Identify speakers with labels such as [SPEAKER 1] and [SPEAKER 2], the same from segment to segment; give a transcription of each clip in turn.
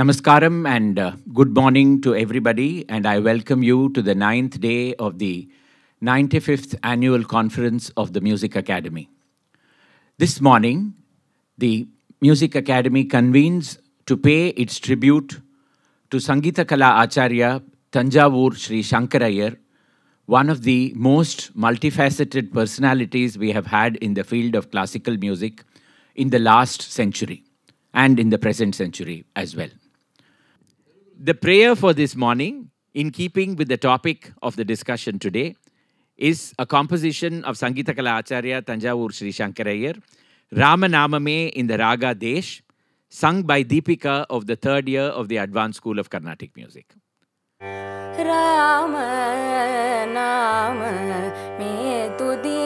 [SPEAKER 1] Namaskaram and uh, good morning to everybody, and I welcome you to the ninth day of the 95th Annual Conference of the Music Academy. This morning, the Music Academy convenes to pay its tribute to Sangita Kala Acharya Tanjavur Sri Shankarayar, one of the most multifaceted personalities we have had in the field of classical music in the last century and in the present century as well. The prayer for this morning, in keeping with the topic of the discussion today, is a composition of Kala Acharya Tanjavur Sri Shankarayar, Ramanamame in the Raga Desh, sung by Deepika of the third year of the Advanced School of Carnatic Music.
[SPEAKER 2] Ram नाम में तुदि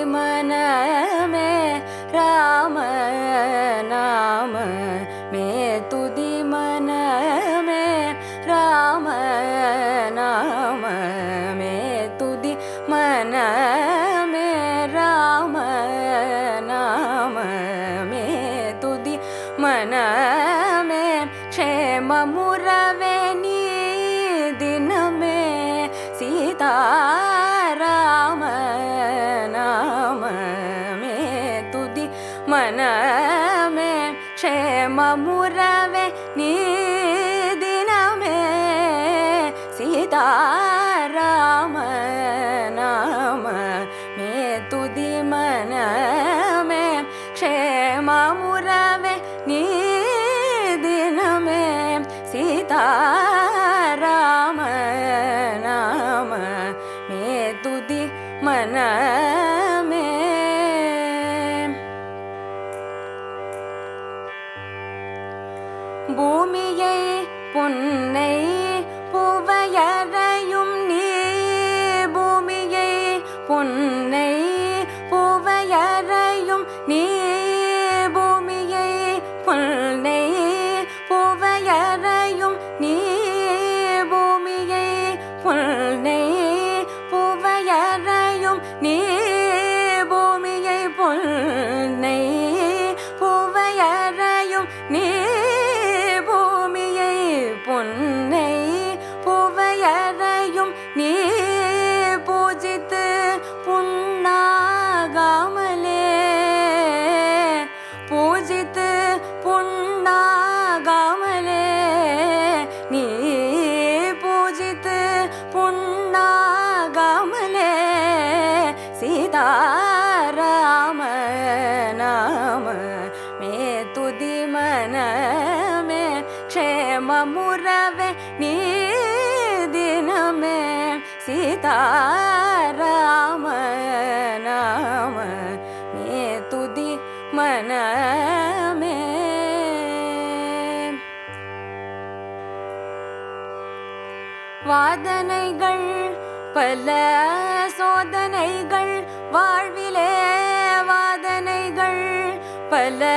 [SPEAKER 2] பல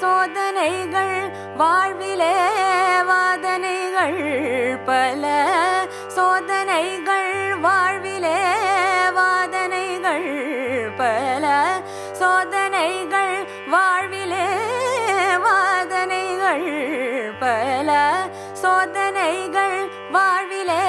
[SPEAKER 2] சோதனைகள் வாழ்விலே வாதனைகள் பல சோதனைகள் வாழ்விலே வாதனைகள் பல சோதனைகள் வாழ்விலே வாதனைகள் பல சோதனைகள் வாழ்விலே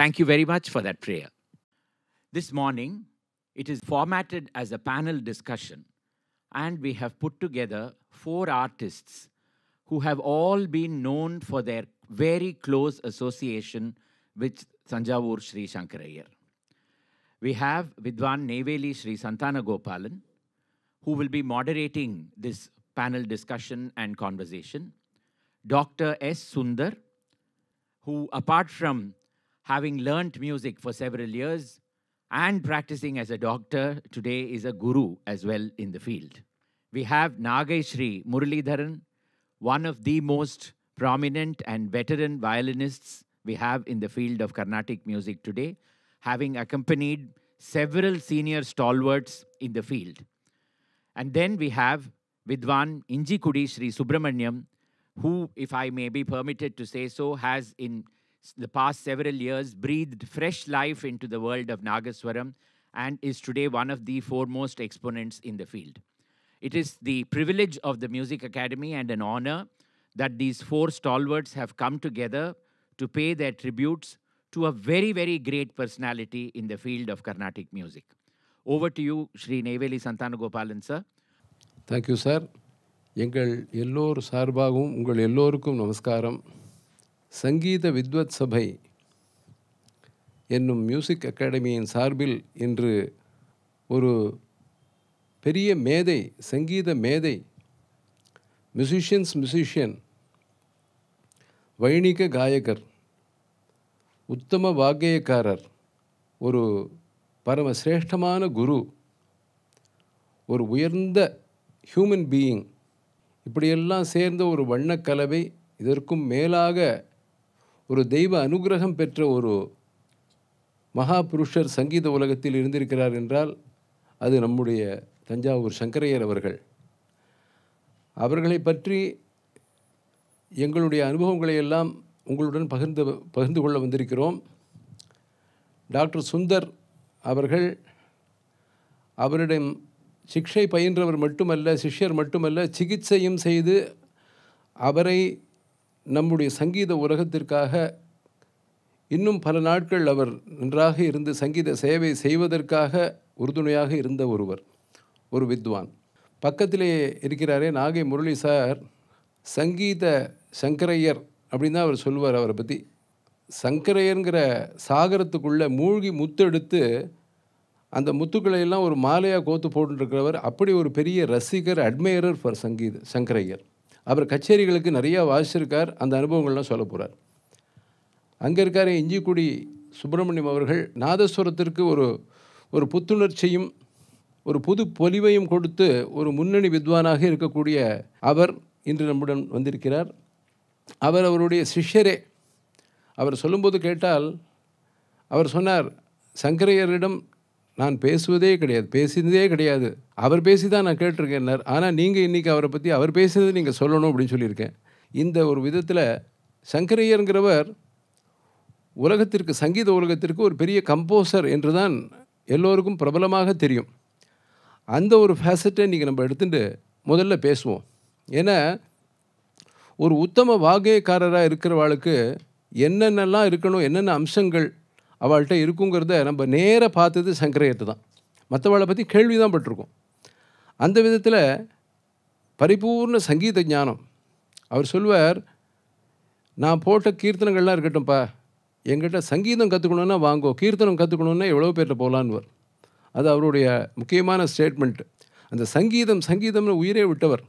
[SPEAKER 1] Thank you very much for that prayer. This morning, it is formatted as a panel discussion, and we have put together four artists who have all been known for their very close association with Sanjavur Sri Shankarayar. We have Vidwan Neveli Sri Santana Gopalan, who will be moderating this panel discussion and conversation. Dr. S. Sundar, who, apart from having learnt music for several years and practicing as a doctor, today is a guru as well in the field. We have Nageshri Dharan, one of the most prominent and veteran violinists we have in the field of Carnatic music today, having accompanied several senior stalwarts in the field. And then we have Vidwan Injikudi Sri Subramanyam, who, if I may be permitted to say so, has in the past several years breathed fresh life into the world of Nagaswaram and is today one of the foremost exponents in the field. It is the privilege of the Music Academy and an honor that these four stalwarts have come together to pay their tributes to a very, very great personality in the field of Carnatic music. Over to you, Sri Neveli Gopalan, sir.
[SPEAKER 3] Thank you, sir. எங்கள் எல்லோர் சார்பாகவும் உங்கள் எல்லோருக்கும் நமஸ்காரம் சங்கீத வித்வத் சபை என்னும் music அகாடமியின் சார்பில் இன்று ஒரு பெரிய மேதை சங்கீத மேதை மியூசிஷியன்ஸ் மியூசிஷியன் வைணிக காயகர் உத்தம வாக்கியக்காரர் ஒரு பரமசிரேஷ்டமான குரு ஒரு உயர்ந்த ஹியூமன் பீயிங் இப்படியெல்லாம் சேர்ந்த ஒரு வண்ணக்கலவை இதற்கும் மேலாக ஒரு தெய்வ அனுகிரகம் பெற்ற ஒரு மகா புருஷர் சங்கீத உலகத்தில் இருந்திருக்கிறார் என்றால் அது நம்முடைய தஞ்சாவூர் சங்கரையர் அவர்கள் அவர்களை பற்றி எங்களுடைய அனுபவங்களை எல்லாம் உங்களுடன் பகிர்ந்து பகிர்ந்து கொள்ள வந்திருக்கிறோம் டாக்டர் சுந்தர் அவர்கள் அவரிடம் சிக்ஷை பயின்றவர் மட்டுமல்ல சிஷ்யர் மட்டுமல்ல சிகிச்சையும் செய்து அவரை நம்முடைய சங்கீத உலகத்திற்காக இன்னும் பல நாட்கள் அவர் நன்றாக இருந்து சங்கீத சேவை செய்வதற்காக உறுதுணையாக இருந்த ஒருவர் ஒரு வித்வான் பக்கத்திலே இருக்கிறாரே நாகை முரளி சார் சங்கீத சங்கரையர் அப்படின்னு தான் அவர் சொல்லுவார் அவரை பற்றி சங்கரையருங்கிற சாகரத்துக்குள்ளே மூழ்கி முத்தெடுத்து அந்த முத்துக்களை எல்லாம் ஒரு மாலையாக கோத்து போட்டுருக்கிறவர் அப்படி ஒரு பெரிய ரசிகர் அட்மையரர் ஃபார் சங்கீத சங்கரையர் அப்புறம் கச்சேரிகளுக்கு நிறையா வாசிச்சிருக்கார் அந்த அனுபவங்கள்லாம் சொல்ல போகிறார் அங்கே இருக்கார் இஞ்சிக்குடி சுப்பிரமணியம் அவர்கள் நாதஸ்வரத்திற்கு ஒரு ஒரு புத்துணர்ச்சியும் ஒரு புது பொலிவையும் கொடுத்து ஒரு முன்னணி வித்வானாக இருக்கக்கூடிய அவர் இன்று நம்முடன் வந்திருக்கிறார் அவர் அவருடைய சிஷ்யரே அவர் சொல்லும்போது கேட்டால் அவர் சொன்னார் சங்கரையரிடம் நான் பேசுவதே கிடையாது பேசினதே கிடையாது அவர் பேசி தான் நான் கேட்டிருக்கேன் ஆனால் நீங்கள் இன்றைக்கி அவரை பற்றி அவர் பேசினது நீங்கள் சொல்லணும் அப்படின்னு சொல்லியிருக்கேன் இந்த ஒரு விதத்தில் சங்கரையர்ங்கிறவர் உலகத்திற்கு சங்கீத உலகத்திற்கு ஒரு பெரிய கம்போசர் என்று தான் எல்லோருக்கும் பிரபலமாக தெரியும் அந்த ஒரு ஃபேசட்டை இன்றைக்கி நம்ம எடுத்துட்டு முதல்ல பேசுவோம் ஏன்னா ஒரு உத்தம வாகையக்காரராக இருக்கிறவாளுக்கு என்னென்னலாம் இருக்கணும் என்னென்ன அம்சங்கள் அவள்கிட்ட இருக்குங்கிறத நம்ம நேராக பார்த்தது சங்கரையத்தை தான் மற்றவளை பற்றி கேள்வி தான் பட்டிருக்கோம் அந்த விதத்தில் பரிபூர்ண சங்கீத ஞானம் அவர் சொல்வார் நான் போட்ட கீர்த்தனங்கள்லாம் இருக்கட்டும்ப்பா எங்கிட்ட சங்கீதம் கற்றுக்கணுன்னா வாங்கோ கீர்த்தனம் கற்றுக்கணுன்னா எவ்வளோ பேர்கிட்ட போகலான்வர் அது அவருடைய முக்கியமான ஸ்டேட்மெண்ட்டு அந்த சங்கீதம் சங்கீதம்னு உயிரே விட்டவர்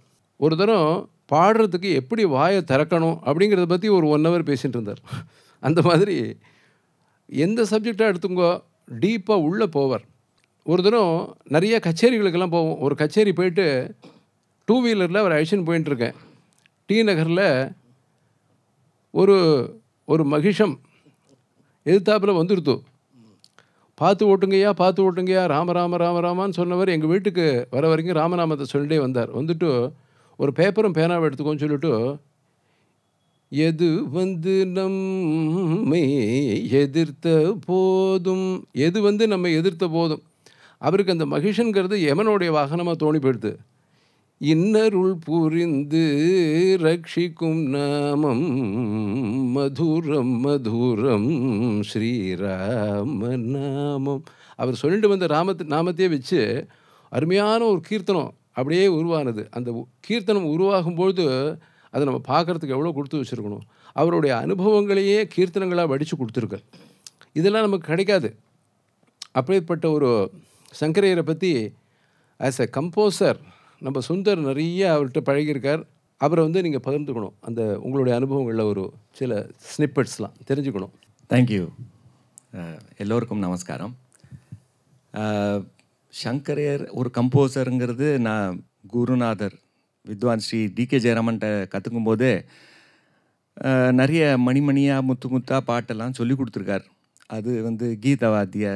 [SPEAKER 3] ஒரு தரம் பாடுறதுக்கு எப்படி வாயை திறக்கணும் அப்படிங்கிறத பற்றி ஒரு ஒன் ஹவர் பேசிகிட்டு இருந்தார் அந்த மாதிரி எந்த சப்ஜெக்டாக எடுத்துங்க டீப்பாக உள்ளே போவார் ஒரு தினம் நிறைய கச்சேரிகளுக்கெல்லாம் போவோம் ஒரு கச்சேரி போயிட்டு டூ வீலரில் அவர் அழிச்சுன்னு போயின்ட்டுருக்கேன் டி நகரில் ஒரு ஒரு மகிஷம் எதிர்த்தாப்பில் வந்துடுத்து பார்த்து ஓட்டுங்கய்யா பார்த்து ஓட்டுங்கய்யா ராம ராம ராம ராமான்னு சொன்னவர் எங்கள் வீட்டுக்கு வர வரைக்கும் ராமநாமத்தை சொல்லிட்டே வந்தார் வந்துட்டு ஒரு பேப்பரும் பேனாவை எடுத்துக்கோன்னு சொல்லிவிட்டு எது வந்து நம்மை எதிர்த்த போதும் எது வந்து நம்ம எதிர்த்த போதும் அவருக்கு அந்த மகிஷன்கிறது எமனுடைய வாகனமாக தோணி போயிடுது இன்னருள் புரிந்து ரட்சிக்கும் நாமம் மதுரம் மதுரம் ஸ்ரீராம நாமம் அவர் சொல்லிட்டு வந்த ராமத்து நாமத்தையே வச்சு அருமையான ஒரு கீர்த்தனம் அப்படியே உருவானது அந்த கீர்த்தனம் உருவாகும் பொழுது அதை நம்ம பார்க்குறதுக்கு எவ்வளோ கொடுத்து வச்சுருக்கணும் அவருடைய அனுபவங்களையே கீர்த்தனங்களாக வடித்து கொடுத்துருக்க இதெல்லாம் நமக்கு கிடைக்காது அப்படிப்பட்ட ஒரு சங்கரையரை பற்றி ஆஸ் எ கம்போசர் நம்ம சுந்தர் நிறைய அவர்கிட்ட பழகியிருக்கார் அவரை வந்து நீங்கள் பகிர்ந்துக்கணும் அந்த உங்களுடைய அனுபவங்களில் ஒரு சில
[SPEAKER 4] ஸ்னிப்பட்ஸ்லாம் தெரிஞ்சுக்கணும் தேங்க்யூ எல்லோருக்கும் நமஸ்காரம் சங்கரையர் ஒரு கம்போசருங்கிறது நான் குருநாதர் வித்வான் ஸ்ரீ டி கே ஜெயராமன்ட்ட கற்றுக்கும் நிறைய மணிமணியாக முத்து முத்தாக பாட்டெல்லாம் சொல்லி கொடுத்துருக்கார் அது வந்து கீதவாத்திய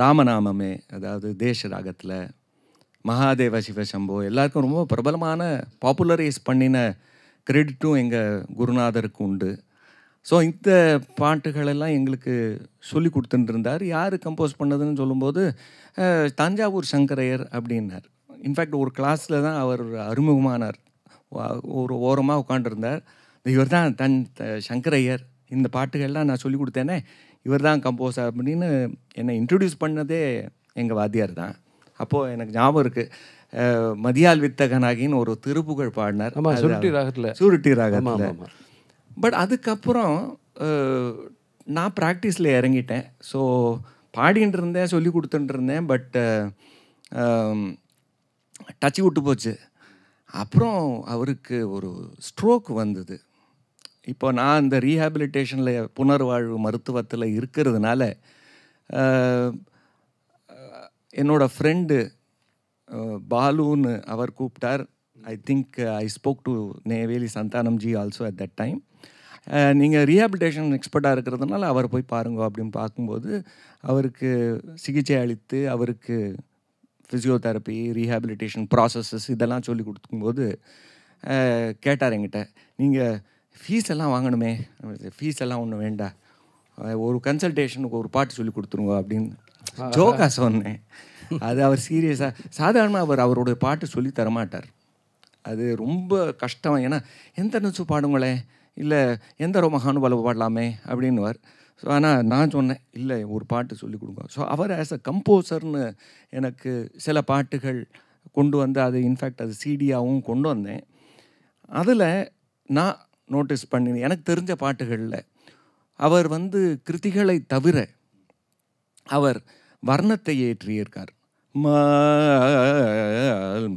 [SPEAKER 4] ராமநாமமே அதாவது தேச ராகத்தில் மகாதேவ சிவ சம்போ எல்லாருக்கும் ரொம்ப பிரபலமான பாப்புலரைஸ் பண்ணின கிரெடிட்டும் எங்கள் குருநாதருக்கு உண்டு ஸோ இந்த பாட்டுகளெல்லாம் எங்களுக்கு சொல்லி கொடுத்துட்டு இருந்தார் யார் கம்போஸ் பண்ணதுன்னு சொல்லும்போது தஞ்சாவூர் சங்கரையர் அப்படின்னார் இன்ஃபேக்ட் ஒரு கிளாஸில் தான் அவர் அறிமுகமானார் ஒரு ஓரமாக உட்காண்டிருந்தார் இவர் தான் தன் சங்கர் ஐயர் இந்த பாட்டுகள்லாம் நான் சொல்லி கொடுத்தேனே இவர் தான் கம்போசர் அப்படின்னு என்னை இன்ட்ரடியூஸ் பண்ணதே எங்கள் வாத்தியார் தான் அப்போது எனக்கு ஞாபகம் இருக்குது மதியால் வித்தகனாகின்னு ஒரு திருப்புகழ் பாடினார் சுருட்டி ராக சுருட்டி ராகத்தில் பட் அதுக்கப்புறம் நான் ப்ராக்டிஸில் இறங்கிட்டேன் ஸோ பாடின்ட்டு இருந்தேன் சொல்லி கொடுத்துட்டு இருந்தேன் பட் டச்சு விட்டு போச்சு அப்புறம் அவருக்கு ஒரு ஸ்ட்ரோக் வந்தது இப்போ நான் இந்த ரீஹாபிலிட்டேஷனில் புனர்வாழ்வு மருத்துவத்தில் இருக்கிறதுனால என்னோடய ஃப்ரெண்டு பாலுன்னு அவர் கூப்பிட்டார் I think I spoke to Santhanam Santhanam ji also at that time நீங்கள் ரீஹாபிலிட்டேஷன் எக்ஸ்பர்ட்டாக இருக்கிறதுனால அவர் போய் பாருங்க அப்படின்னு பார்க்கும்போது அவருக்கு சிகிச்சை அளித்து அவருக்கு ஃபிசியோதெரப்பி ரீஹாபிலிட்டேஷன் ப்ராசஸஸ் இதெல்லாம் சொல்லி கொடுக்கும்போது கேட்டார் எங்கிட்ட நீங்கள் ஃபீஸ் எல்லாம் வாங்கணுமே ஃபீஸ் எல்லாம் ஒன்றும் வேண்டாம் ஒரு கன்சல்டேஷனுக்கு ஒரு பாட்டு சொல்லி கொடுத்துருங்க அப்படின்னு ஜோக்கா சொன்னேன் அது அவர் சீரியஸாக சாதாரணமாக அவர் அவருடைய பாட்டு சொல்லி தரமாட்டார் அது ரொம்ப கஷ்டம் ஏன்னா எந்த நினச்சி பாடுங்களேன் இல்லை எந்த ரொம்ப ஹானுபலவு பாடலாமே அப்படின்னுவார் ஸோ ஆனால் நான் சொன்னேன் இல்லை ஒரு பாட்டு சொல்லிக் கொடுங்க ஸோ அவர் ஆஸ் அ கம்போசர்னு எனக்கு சில பாட்டுகள் கொண்டு வந்து அது இன்ஃபேக்ட் அது சீடியாகவும் கொண்டு வந்தேன் அதில் நான் நோட்டீஸ் பண்ணி எனக்கு தெரிஞ்ச பாட்டுகளில் அவர் வந்து கிருதிகளை தவிர அவர் வர்ணத்தை ஏற்றியிருக்கார்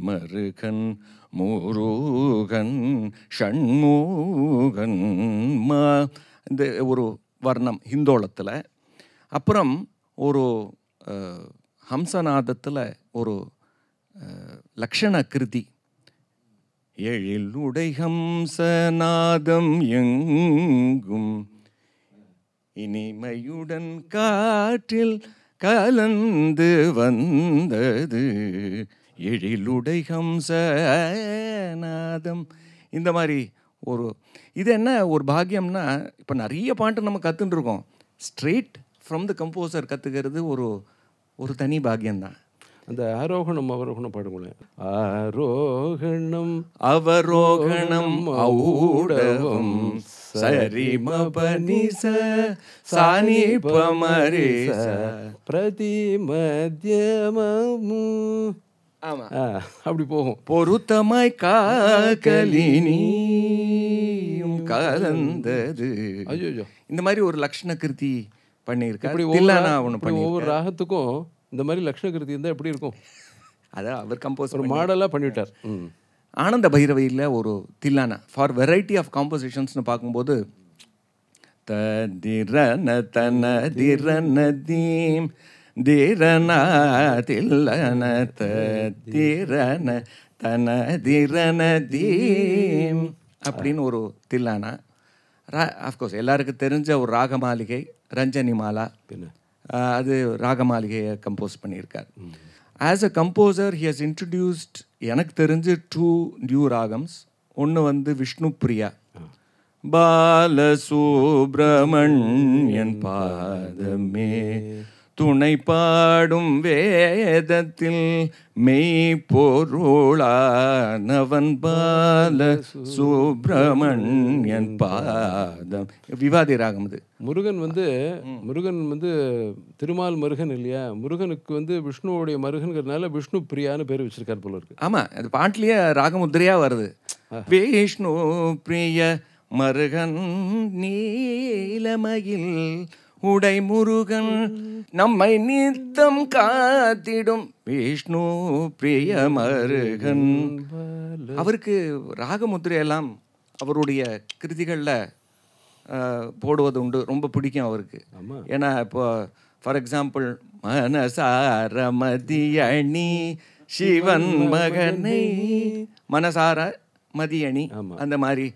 [SPEAKER 4] மருகன் முருகன் ஷண்முகன் மா இந்த ஒரு வர்ணம் ஹிந்தோளத்தில் அப்புறம் ஒரு ஹம்சநாதத்தில் ஒரு லக்ஷண கிருதி எழில் உடை ஹம்சநாதம் எங்கும் இனிமையுடன் காற்றில் கலந்து வந்தது எழிலுடை ஹம்சநாதம் இந்த மாதிரி ஒரு இது என்ன ஒரு பாக்கியம்னா இப்போ நிறைய பாட்டு நம்ம கற்றுருக்கோம் ஸ்ட்ரெயிட் ஃப்ரம் த கம்போசர் கற்றுக்கிறது ஒரு ஒரு தனி பாக்கியம்தான் அந்த
[SPEAKER 3] ஆரோகணம் அவரோகணம் பாடுங்களேன்
[SPEAKER 4] ஆரோகணம் அவரோகணம் ஊடகம் சரி மபனிச சானி பமரி பிரதி மத்தியமு அப்படி போகும் பொருத்தமாய் காக்கலினி கலந்தது இந்த மாதிரி ஒரு லக்ஷண கிருதி பண்ணியிருக்காரு ஒவ்வொரு ராகத்துக்கும் இந்த மாதிரி லக்ஷண கிருதி இருந்தால் எப்படி இருக்கும் அதான் அவர் கம்போஸ் ஒரு மாடலாக பண்ணிவிட்டார் ஆனந்த பைரவையில் ஒரு தில்லானா ஃபார் வெரைட்டி ஆஃப் காம்போசிஷன்ஸ்னு பார்க்கும்போது திரன தன திரன தீம் திரனா தில்லன திரன தன திரன தீம் அப்படின்னு ஒரு தில்லானா ரா அஃப்கோர்ஸ் எல்லாருக்கும் தெரிஞ்ச ஒரு ராக மாளிகை ரஞ்சனி மாலா அது ராக மாளிகையை கம்போஸ் பண்ணியிருக்கார் as a composer he has introduced எனக்கு தெரிஞ்சு டூ நியூ ராகம்ஸ் ஒன்று வந்து விஷ்ணு பிரியா என் பாதமே துணை பாடும் வேதத்தில் மெய்ப்பொருளானவன் பால சுப்பிரமணியன் பாதம் விவாதி ராகம் அது
[SPEAKER 3] முருகன் வந்து முருகன் வந்து திருமால் மருகன் இல்லையா முருகனுக்கு வந்து விஷ்ணுவோடைய மருகன்கிறதுனால விஷ்ணு பிரியான்னு பேர் வச்சிருக்காரு போல இருக்கு
[SPEAKER 4] ஆமா அது பாட்டிலேயே ராகமுத்திரையா வருது விஷ்ணு பிரிய மருகன் நீலமயில் உடை முருகன் நம்மை நித்தம் காத்திடும் விஷ்ணு பிரிய மருகன் அவருக்கு ராகமுத்திரையெல்லாம் அவருடைய கிருதிகளில் போடுவது உண்டு ரொம்ப பிடிக்கும் அவருக்கு ஏன்னா இப்போ ஃபார் எக்ஸாம்பிள் மனசாரமதி அணி சிவன் மகனை மனசார மதியணி அந்த மாதிரி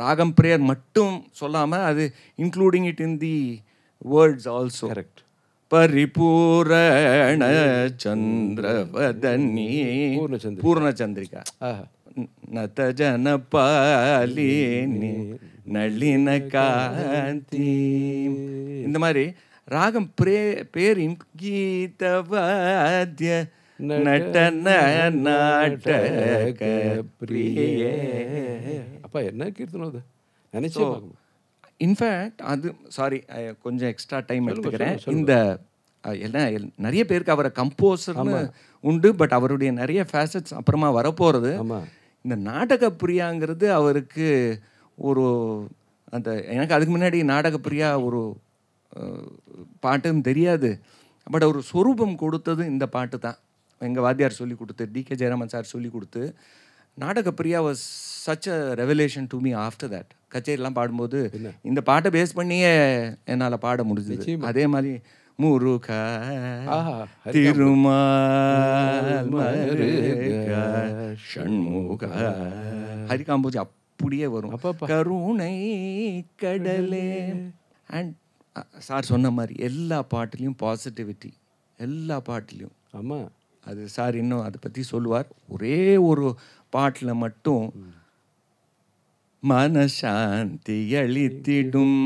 [SPEAKER 4] ராகம் பிரேயர் மட்டும் சொல்லாமல் அது including it in the words also. Correct. பரிபூரண சந்திரவதனி பூர்ணச்சந்திரிகா நத ஜன பாலினி நளின காந்தி இந்த மாதிரி ராகம் பிரே பேரின் கீதவாத்திய நடன நாட்டக பிரியே அப்பா என்ன கீர்த்தனம் அது நினைச்சோம் இன்ஃபேக்ட் அது சாரி கொஞ்சம் எக்ஸ்ட்ரா டைம் எடுத்துக்கிறேன் இந்த என்ன நிறைய பேருக்கு அவரை கம்போசர் உண்டு பட் அவருடைய நிறைய ஃபேசட்ஸ் அப்புறமா வரப்போகிறது இந்த நாடக பிரியாங்கிறது அவருக்கு ஒரு அந்த எனக்கு அதுக்கு முன்னாடி நாடக பிரியா ஒரு பாட்டுன்னு தெரியாது பட் ஒரு சொரூபம் கொடுத்தது இந்த பாட்டு தான் எங்கள் வாத்தியார் சொல்லி கொடுத்து டி கே ஜெயராமன் சார் சொல்லி கொடுத்து Natakapriya was such a revelation to me after that கச்சேரிலாம் பாடும்போது இந்த பாட்டை பேஸ் பண்ணியே என்னால் பாட முடிஞ்சிச்சு அதே மாதிரி முருகா திருமுக ஷண்முகா ஹரிகாம்போஜி அப்படியே வரும் கருணை கடலே அண்ட் சார் சொன்ன மாதிரி எல்லா பாட்டுலேயும் பாசிட்டிவிட்டி எல்லா பாட்டுலேயும் ஆமாம் அது சார் இன்னும் அதை பற்றி சொல்லுவார் ஒரே ஒரு பாட்டில் மட்டும் அளித்திடும்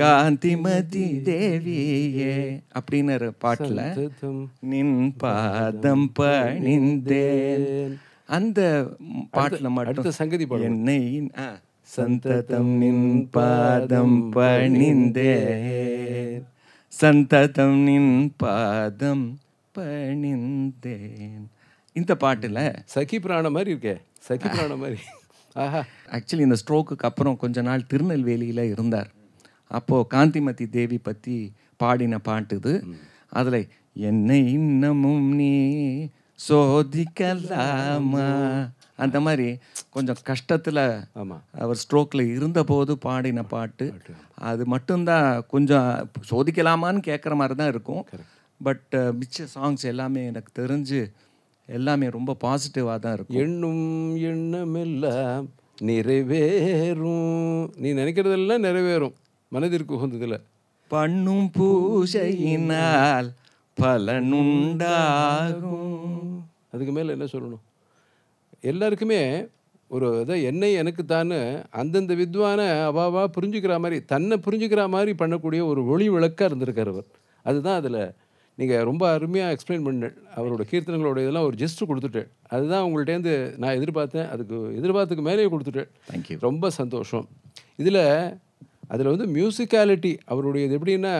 [SPEAKER 4] காந்திமதி தேவியே அப்படின்னு பாட்டில் நின் பாதம் பணிந்தேன் அந்த பாட்டில் மட்டும் சங்கதி என்னை சந்ததம் நின் பாதம் பணிந்தே சந்ததம் நின் பாதம் பணிந்தேன் இந்த பாட்டில் சகி பிராணம் மாதிரி இருக்கே சகி பிராணம் மாதிரி ஆக்சுவலி இந்த ஸ்ட்ரோக்குக்கு அப்புறம் கொஞ்ச நாள் திருநெல்வேலியில் இருந்தார் அப்போது காந்திமதி தேவி பற்றி பாடின பாட்டு இது அதில் என்னை இன்னமும் நீ சோதிக்கலாமா அந்த மாதிரி கொஞ்சம் கஷ்டத்தில் அவர் ஸ்ட்ரோக்கில் இருந்தபோது பாடின பாட்டு அது மட்டும்தான் கொஞ்சம் சோதிக்கலாமான்னு கேட்குற மாதிரி தான் இருக்கும் பட் மிச்ச சாங்ஸ் எல்லாமே எனக்கு தெரிஞ்சு எல்லாமே ரொம்ப பாசிட்டிவாக தான் இருக்கும் எண்ணும்
[SPEAKER 3] எண்ணமெல்லாம் நிறைவேறும் நீ நினைக்கிறதெல்லாம் நிறைவேறும் மனதிற்கு உகந்ததில் பண்ணும் பூஜையினால் பலனுண்டாகும் அதுக்கு மேலே என்ன சொல்லணும் எல்லாருக்குமே ஒரு இதை என்னை எனக்கு தான் அந்தந்த வித்வானை அவாவா புரிஞ்சுக்கிற மாதிரி தன்னை புரிஞ்சுக்கிற மாதிரி பண்ணக்கூடிய ஒரு ஒளி விளக்காக இருந்திருக்கார் அவர் அதுதான் அதில் நீங்கள் ரொம்ப அருமையாக எக்ஸ்பிளைன் பண்ண அவரோட கீர்த்தனங்களோட இதெல்லாம் ஒரு ஜெஸ்ட் கொடுத்துட்டு அதுதான் உங்கள்கிட்டேருந்து நான் எதிர்பார்த்தேன் அதுக்கு எதிர்பார்த்துக்கு மேலேயே கொடுத்துட்டு தேங்க்யூ ரொம்ப சந்தோஷம் இதில் அதில் வந்து மியூசிக்காலிட்டி அவருடையது எப்படின்னா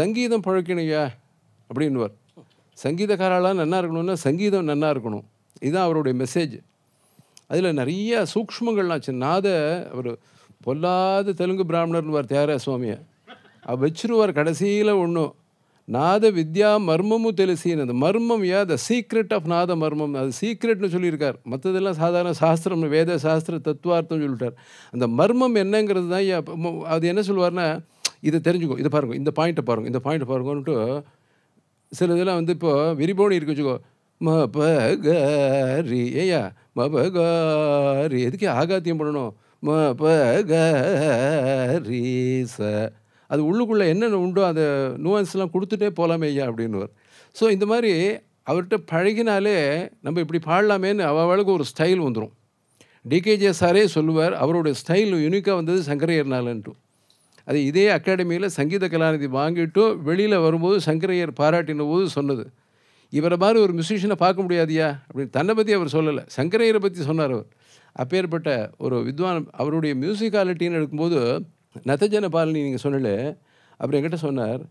[SPEAKER 3] சங்கீதம் பழக்கணுயா அப்படின்வர் சங்கீதக்காரெல்லாம் நல்லா இருக்கணும்னா சங்கீதம் நல்லா இருக்கணும் இதுதான் அவருடைய மெசேஜ் அதில் நிறைய சூக்மங்கள்லாம் நாத அவர் பொல்லாத தெலுங்கு பிராமணர்னுவார் தியாகராஜ சுவாமியை அவர் வச்சிருவார் கடைசியில் ஒன்றும் நாத வித்யா மர்மமும் தெலுசினது மர்மம் யா த சீக்ரெட் ஆஃப் நாத மர்மம் அது சீக்ரெட்னு சொல்லியிருக்கார் மற்றதெல்லாம் சாதாரண சாஸ்திரம் வேத சாஸ்திர தத்துவார்த்தம் சொல்லிட்டார் அந்த மர்மம் என்னங்கிறது தான் அது என்ன சொல்லுவார்னா இதை தெரிஞ்சுக்கோ இதை பாருங்க இந்த பாயிண்ட்டை பாருங்க இந்த பாயிண்ட்டை பாருங்கன்ட்டு சில இதெல்லாம் வந்து இப்போது விரிபோடி இருக்கு வச்சுக்கோ மபகரி ஏயா மபகாரி எதுக்கு ஆகாத்தியம் பண்ணணும் மபகரி ச அது உள்ளுக்குள்ளே என்னென்ன உண்டோ அந்த நூவன்ஸ்லாம் கொடுத்துட்டே போகலாமே ஐயா அப்படின்னுவார் ஸோ இந்த மாதிரி அவர்கிட்ட பழகினாலே நம்ம இப்படி பாடலாமேன்னு அவளுக்கு ஒரு ஸ்டைல் வந்துடும் டிகேஜே சாரே சொல்லுவார் அவருடைய ஸ்டைல் யூனிக்காக வந்தது சங்கரையர்னாலன்ட்டு அது இதே அகாடமியில் சங்கீத கலாநிதி வாங்கிட்டு வெளியில் வரும்போது சங்கரையர் பாராட்டின போது சொன்னது இவரை மாதிரி ஒரு மியூசிஷியனை பார்க்க முடியாதியா அப்படின்னு தன்னை பற்றி அவர் சொல்லலை சங்கரையரை பற்றி சொன்னார் அவர் அப்பேற்பட்ட ஒரு வித்வான் அவருடைய மியூசிக்காலிட்டின்னு எடுக்கும்போது நத்தஜன பாலினி நீங்கள் சொன்னல அப்புறம் என்கிட்ட சொன்னார்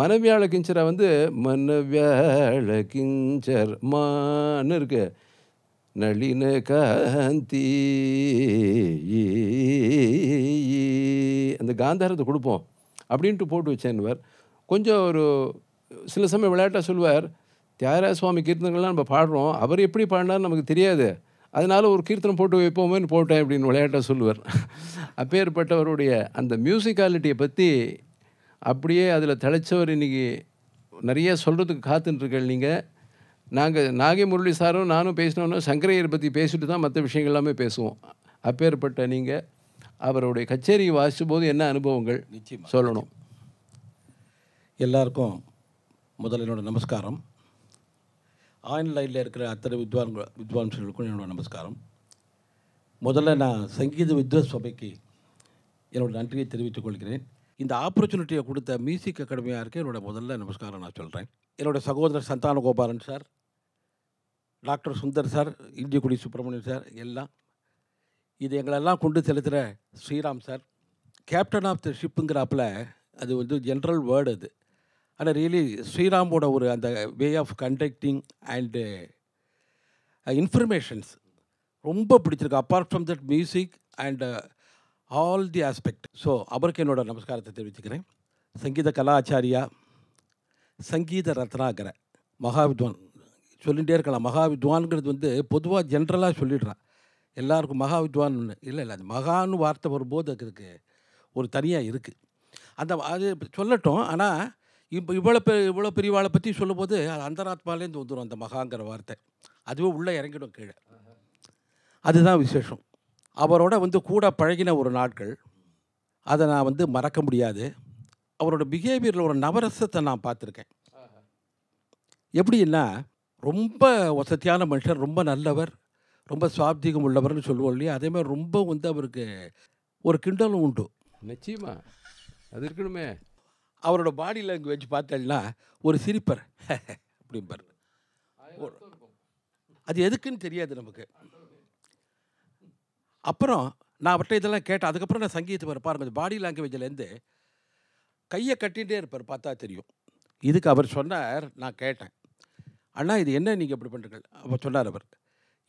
[SPEAKER 3] மனவியாழ கிஞ்சரை வந்து மனவியாழ கிஞ்சர் மான் இருக்கு நளின காந்தி அந்த காந்தாரத்தை கொடுப்போம் அப்படின்ட்டு போட்டு வச்சேன்வர் கொஞ்சம் ஒரு சில சமயம் விளையாட்டாக சொல்லுவார் தியாகராஜ சுவாமி கீர்த்தங்கள்லாம் நம்ம பாடுறோம் அவர் எப்படி பாடினார் நமக்கு தெரியாது அதனால் ஒரு கீர்த்தனம் போட்டு வைப்போமேனு போட்டேன் அப்படின்னு விளையாட்டாக சொல்லுவார் அப்பேற்பட்டவருடைய அந்த மியூசிக்காலிட்டியை பற்றி அப்படியே அதில் தழைச்சவர் இன்றைக்கி நிறைய சொல்கிறதுக்கு காத்துட்டுருக்கேன் நீங்கள் நாங்கள் நாகை முரளி சாரும் நானும் பேசினோன்னா சங்கரையர் பற்றி பேசிட்டு தான் மற்ற விஷயங்கள் எல்லாமே பேசுவோம் அப்பேற்பட்ட நீங்கள் அவருடைய கச்சேரியை வாசித்த போது என்ன அனுபவங்கள்
[SPEAKER 5] நிச்சயம் சொல்லணும் எல்லாருக்கும் முதல் நமஸ்காரம் ஆன்லைனில் இருக்கிற அத்தனை வித்வான்கள் வித்வான்சர்களுக்கும் என்னோட நமஸ்காரம் முதல்ல நான் சங்கீத வித்வத் சபைக்கு என்னோட நன்றியை தெரிவித்துக் கொள்கிறேன் இந்த ஆப்பர்ச்சுனிட்டியை கொடுத்த மியூசிக் அகாடமியாக இருக்க என்னோட முதல்ல நமஸ்காரம் நான் சொல்கிறேன் என்னோடய சகோதரர் Santhana Gopalan sir doctor Sundar sir குடி சுப்பிரமணியன் சார் எல்லாம் இது எங்களெல்லாம் கொண்டு செலுத்துகிற Sriram sir captain of the ஷிப்புங்கிறாப்பில் அது வந்து ஜென்ரல் வேர்டு அது ஆனால் ரியலி ஸ்ரீராமோட ஒரு அந்த way of conducting and informations ரொம்ப பிடிச்சிருக்கு apart from that music and all the aspect so அவருக்கு என்னோட நமஸ்காரத்தை தெரிவிச்சுக்கிறேன் சங்கீத கலாச்சாரியா சங்கீத ரத்னாகர மகாவித்வான் சொல்லிகிட்டே இருக்கலாம் மகாவித்வான்ங்கிறது வந்து பொதுவாக ஜென்ரலாக சொல்லிடுறான் எல்லாருக்கும் மகாவித்வான் ஒன்று இல்லை இல்லை அது மகான்னு வார்த்தை வரும்போது அதுக்கு ஒரு தனியாக இருக்குது அந்த அது சொல்லட்டும் ஆனால் இப்போ இவ்வளோ பெ இவ்வளோ பெரியவாளை பற்றி சொல்லும்போது அந்தராத்மாலேருந்து வந்துடும் அந்த மகாங்கிற வார்த்தை அதுவே உள்ளே இறங்கிடும் கீழே அதுதான் விசேஷம் அவரோட வந்து கூட பழகின ஒரு நாட்கள் அதை நான் வந்து மறக்க முடியாது அவரோட பிஹேவியரில் ஒரு நவரசத்தை நான் பார்த்துருக்கேன் எப்படின்னா ரொம்ப வசதியான மனுஷர் ரொம்ப நல்லவர் ரொம்ப சுவாப்திகம் உள்ளவர்னு சொல்லுவோம் இல்லையா அதேமாதிரி ரொம்ப வந்து அவருக்கு ஒரு கிண்டலும் உண்டு நிச்சயமா அது இருக்கணுமே அவரோட பாடி லாங்குவேஜ் பார்த்தேன்னா ஒரு சிரிப்பர் அப்படிம்பார் அது எதுக்குன்னு தெரியாது நமக்கு அப்புறம் நான் அவர்கிட்ட இதெல்லாம் கேட்டேன் அதுக்கப்புறம் நான் சங்கீதம் இருப்பார் பாருங்கள் பாடி லாங்குவேஜ்லேருந்து கையை கட்டிகிட்டே இருப்பார் பார்த்தா தெரியும் இதுக்கு அவர் சொன்னார் நான் கேட்டேன் அண்ணா இது என்ன நீங்கள் இப்படி பண்ணுறீங்க அவர் சொன்னார் அவர்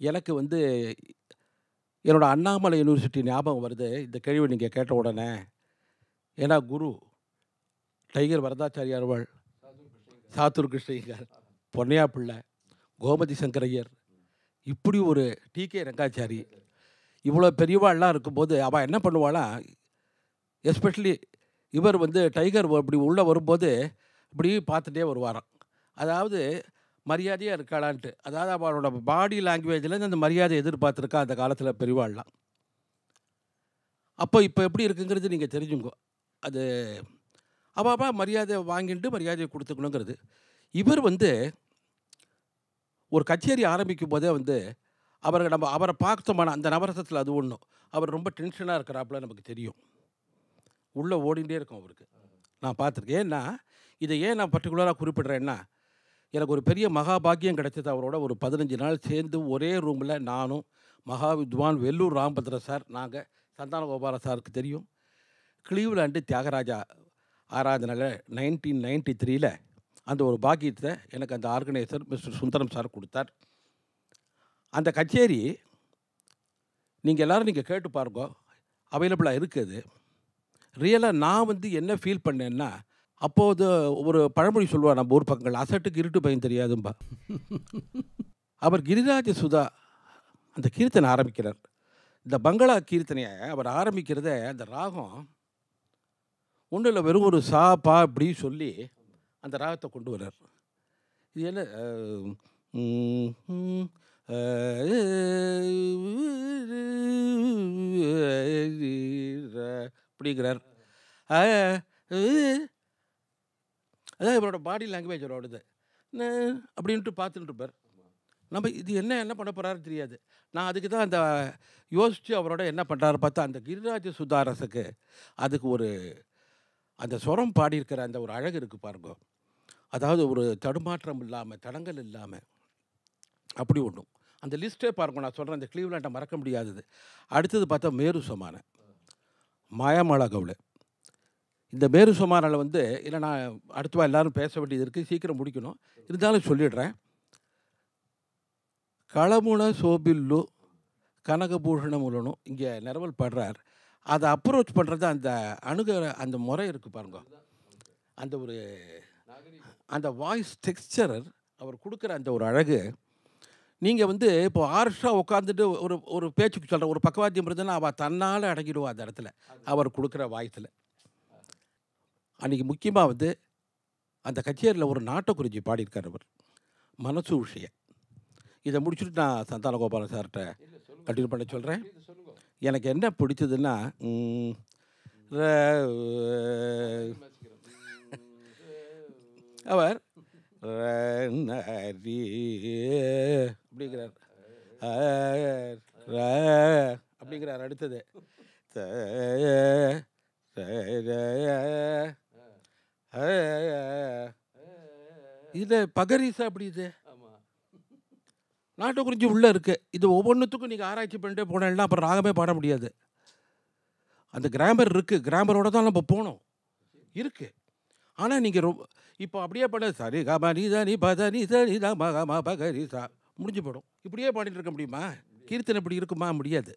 [SPEAKER 5] எனக்கு வந்து என்னோடய அண்ணாமலை யூனிவர்சிட்டி ஞாபகம் வருது இந்த கேள்வி நீங்கள் கேட்ட உடனே ஏன்னா குரு டைகர் வரதாச்சாரியார் அவள் சாத்தூர் கிருஷ்ணயர் பொன்னையா பிள்ளை கோமதி சங்கரையர் இப்படி ஒரு டி கே ரங்காச்சாரி இவ்வளோ பெரியவாள்லாம் இருக்கும்போது அவள் என்ன பண்ணுவாளா எஸ்பெஷலி இவர் வந்து டைகர் இப்படி உள்ளே வரும்போது இப்படி பார்த்துட்டே வருவாராம் அதாவது மரியாதையாக இருக்காளான்ட்டு அதாவது அவளோட பாடி லாங்குவேஜ்லேருந்து அந்த மரியாதை எதிர்பார்த்துருக்கா அந்த காலத்தில் பெரியவாள்லாம் அப்போ இப்போ எப்படி இருக்குங்கிறது நீங்கள் தெரிஞ்சுங்கோ அது அவாபா மரியாதை வாங்கிட்டு மரியாதையை கொடுத்துக்கணுங்கிறது இவர் வந்து ஒரு கச்சேரி ஆரம்பிக்கும் போதே வந்து அவரை நம்ம அவரை பார்த்தோமான அந்த நவரசத்தில் அது ஒன்றும் அவர் ரொம்ப டென்ஷனாக இருக்கிறாப்புல நமக்கு தெரியும் உள்ளே ஓடிகிட்டே இருக்கும் அவருக்கு நான் பார்த்துருக்கேன் ஏன்னா இதை ஏன் நான் பர்டிகுலராக குறிப்பிடுறேன்னா எனக்கு ஒரு பெரிய மகாபாகியம் கிடைச்சது அவரோட ஒரு பதினஞ்சு நாள் சேர்ந்து ஒரே ரூமில் நானும் மகா வித்வான் வெல்லூர் ராம்பத்ர சார் நாங்கள் சந்தான கோபால சாருக்கு தெரியும் கிளீவ்லாண்டு தியாகராஜா ஆராதனையில் நைன்டீன் நைன்டி த்ரீயில் அந்த ஒரு பாக்கியத்தை எனக்கு அந்த ஆர்கனைசர் மிஸ்டர் சுந்தரம் சார் கொடுத்தார் அந்த கச்சேரி நீங்கள் எல்லோரும் நீங்கள் கேட்டு பாருங்க அவைலபிளாக இருக்குது ரியலாக நான் வந்து என்ன ஃபீல் பண்ணேன்னா அப்போது ஒரு பழமொழி சொல்லுவார் நம்ம ஊர் பக்கங்கள் அசட்டுக்கு இருட்டு பையன் தெரியாதும்பா அவர் கிரிராஜ சுதா அந்த கீர்த்தனை ஆரம்பிக்கிறார் இந்த பங்களா கீர்த்தனையை அவர் ஆரம்பிக்கிறத அந்த ராகம் ஒன்றும் இல்லை வெறும் ஒரு சா பா இப்படி சொல்லி அந்த ராகத்தை கொண்டு வர்றார் இது என்ன அப்படிங்கிறார் அதான் இவரோட பாடி லாங்குவேஜ் அவரோடது அப்படின்ட்டு பார்த்துட்டு இருப்பார் நம்ம இது என்ன என்ன பண்ண போகிறாரு தெரியாது நான் அதுக்கு தான் அந்த யோசித்து அவரோட என்ன பண்ணுறாரு பார்த்தா அந்த கிரிராஜ சுதாரசுக்கு அதுக்கு ஒரு அந்த ஸ்வரம் பாடியிருக்கிற அந்த ஒரு அழகு இருக்குது பாருங்க அதாவது ஒரு தடுமாற்றம் இல்லாமல் தடங்கள் இல்லாமல் அப்படி ஒன்றும் அந்த லிஸ்ட்டே பாருங்க நான் சொல்கிறேன் அந்த கிளீவ்லாண்டை மறக்க முடியாதது அடுத்தது பார்த்தா மேரு சமான மாயாமாலா கவுளை இந்த மேரு சமானில் வந்து இல்லை நான் அடுத்தவா எல்லோரும் பேச வேண்டியது இருக்குது சீக்கிரம் முடிக்கணும் இருந்தாலும் சொல்லிடுறேன் களமுன சோபில்லு கனகபூஷணமுலனும் இங்கே நிரவல் பாடுறார் அதை அப்ரோச் பண்ணுறது அந்த அணுக அந்த முறை இருக்குது பாருங்க அந்த ஒரு அந்த வாய்ஸ் டெக்ஸ்டரர் அவர் கொடுக்குற அந்த ஒரு அழகு நீங்கள் வந்து இப்போ ஆர்ஷா உட்காந்துட்டு ஒரு ஒரு பேச்சுக்கு சொல்கிற ஒரு பக்கவாத்தியம் இருந்ததுன்னா அவள் தன்னால் அடங்கிடுவா அந்த இடத்துல அவர் கொடுக்குற வாய்ஸில் அன்றைக்கி முக்கியமாக வந்து அந்த கச்சேரியில் ஒரு நாட்டக்குறிஞ்சி பாடியிருக்கார் அவர் மனசு விஷயம் இதை முடிச்சுட்டு நான் சந்தான கோபாலன் சார்கிட்ட கண்டினியூ பண்ண சொல்கிறேன் எனக்கு என்ன பிடிச்சதுன்னா அவர் அப்படிங்கிறார் அப்படிங்கிறார் அடுத்தது இது பகரீசா அப்படி இது நாட்டு குறிஞ்சி உள்ளே இருக்குது இது ஒவ்வொன்றுத்துக்கும் நீங்கள் ஆராய்ச்சி பண்ணிட்டு போனேன்னா அப்புறம் ராகமே பாட முடியாது அந்த கிராமர் இருக்குது கிராமரோட தான் நம்ம போனோம் இருக்குது ஆனால் நீங்கள் ரொம்ப இப்போ அப்படியே பண்ண சரி கமா நீ தனி நீ பத நீ தான் நீ தான் பக நீ சா முடிஞ்சு போடும் இப்படியே பாடிட்டு இருக்க முடியுமா கீர்த்தனை இப்படி இருக்குமா முடியாது